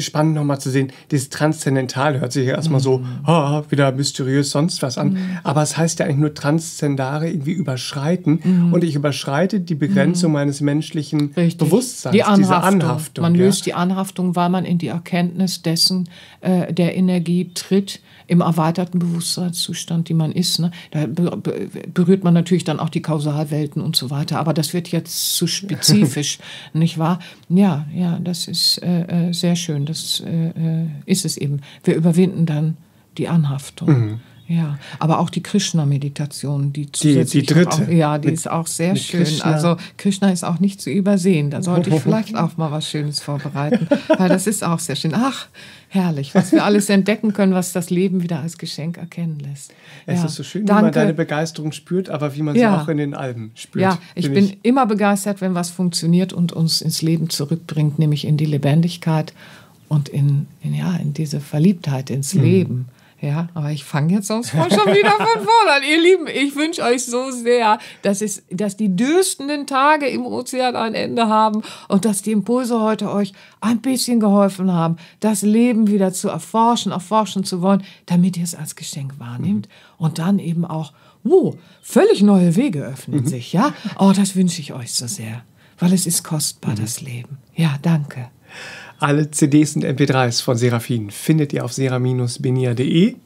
spannend nochmal zu sehen, dieses Transzendental hört sich ja erstmal mhm. so oh, wieder mysteriös sonst was an. Mhm. Aber es heißt ja eigentlich nur transzendare irgendwie überschreiten. Mhm. Und ich überschreite die Begrenzung mhm. meines menschlichen Richtig. Bewusstseins, die Anhaftung. diese Anhaftung. Man ja. löst die Anhaftung, weil man in die Erkenntnis dessen äh, der Energie tritt, im erweiterten Bewusstseinszustand, die man ist. Ne? Da berührt man natürlich dann auch die Kausalwelten und so weiter. Aber das wird jetzt zu spezifisch, [laughs] nicht wahr? Ja, ja, das ist äh, äh sehr schön. Das äh, äh, ist es eben. Wir überwinden dann die Anhaftung. Mhm. Ja, aber auch die Krishna-Meditation, die die, die dritte. Auch, ja, die mit, ist auch sehr schön. Krishna. Also Krishna ist auch nicht zu übersehen. Da sollte ich vielleicht [laughs] auch mal was Schönes vorbereiten, weil das ist auch sehr schön. Ach, herrlich, was wir alles entdecken können, was das Leben wieder als Geschenk erkennen lässt. Es ja. ist so schön, Danke. wie man deine Begeisterung spürt, aber wie man ja. sie auch in den Alben spürt. Ja, ich bin ich. immer begeistert, wenn was funktioniert und uns ins Leben zurückbringt, nämlich in die Lebendigkeit und in, in, ja, in diese Verliebtheit ins mhm. Leben. Ja, aber ich fange jetzt sonst schon wieder von vorne an. Ihr Lieben, ich wünsche euch so sehr, dass, es, dass die dürstenden Tage im Ozean ein Ende haben und dass die Impulse heute euch ein bisschen geholfen haben, das Leben wieder zu erforschen, erforschen zu wollen, damit ihr es als Geschenk wahrnehmt mhm. und dann eben auch, wow, völlig neue Wege öffnen mhm. sich, ja? Oh, das wünsche ich euch so sehr, weil es ist kostbar, mhm. das Leben. Ja, danke. Alle CDs und MP3s von Seraphin findet ihr auf sera-benia.de.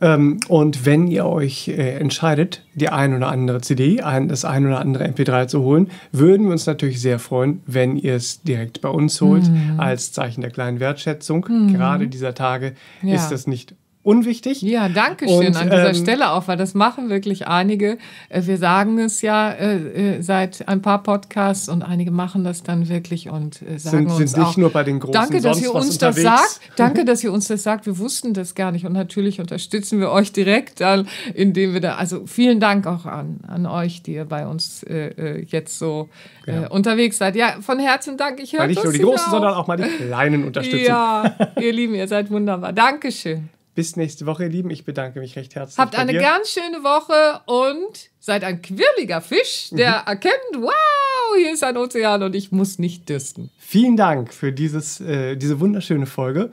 Ähm, und wenn ihr euch äh, entscheidet, die ein oder andere CD, ein, das ein oder andere MP3 zu holen, würden wir uns natürlich sehr freuen, wenn ihr es direkt bei uns holt, mm. als Zeichen der kleinen Wertschätzung. Mm. Gerade dieser Tage ja. ist das nicht unwichtig. Ja, danke schön und, an dieser ähm, Stelle auch, weil das machen wirklich einige. Äh, wir sagen es ja äh, äh, seit ein paar Podcasts und einige machen das dann wirklich und äh, sagen sind, uns sind auch, nicht nur bei den großen Danke, dass ihr uns das sagt. Danke, dass ihr uns das sagt. Wir wussten das gar nicht und natürlich unterstützen wir euch direkt dann, indem wir da also vielen Dank auch an an euch, die ihr bei uns äh, äh jetzt so ja. unterwegs seid. Ja, von Herzen Dank. Ich höre nicht nur die großen, auch. sondern auch mal die kleinen unterstützen. Ja, ihr Lieben, ihr seid wunderbar. Dankeschön. Bis nächste Woche, ihr Lieben. Ich bedanke mich recht herzlich. Habt eine dir. ganz schöne Woche und seid ein quirliger Fisch, der mhm. erkennt, wow, hier ist ein Ozean und ich muss nicht dürsten. Vielen Dank für dieses, äh, diese wunderschöne Folge.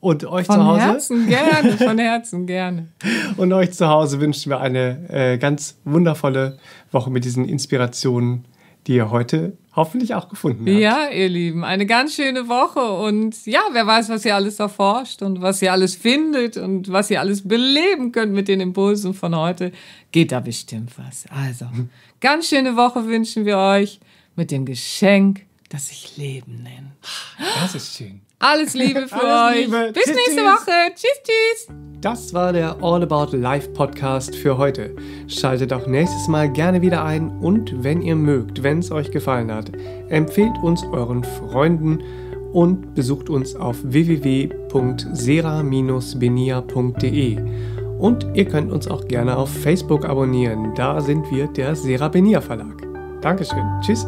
Und euch von zu Hause. Von Herzen gerne, von Herzen gerne. [laughs] Und euch zu Hause wünschen wir eine äh, ganz wundervolle Woche mit diesen Inspirationen die ihr heute hoffentlich auch gefunden habt. Ja, ihr Lieben, eine ganz schöne Woche und ja, wer weiß, was ihr alles erforscht und was ihr alles findet und was ihr alles beleben könnt mit den Impulsen von heute, geht da bestimmt was. Also, [laughs] ganz schöne Woche wünschen wir euch mit dem Geschenk, das sich Leben nennt. Das ist schön. Alles Liebe für Alles euch. Liebe. Bis tschüss, nächste Woche. Tschüss, tschüss. Das war der All About Life Podcast für heute. Schaltet auch nächstes Mal gerne wieder ein und wenn ihr mögt, wenn es euch gefallen hat, empfehlt uns euren Freunden und besucht uns auf www.sera-benia.de. Und ihr könnt uns auch gerne auf Facebook abonnieren. Da sind wir der Sera Benia Verlag. Dankeschön. Tschüss.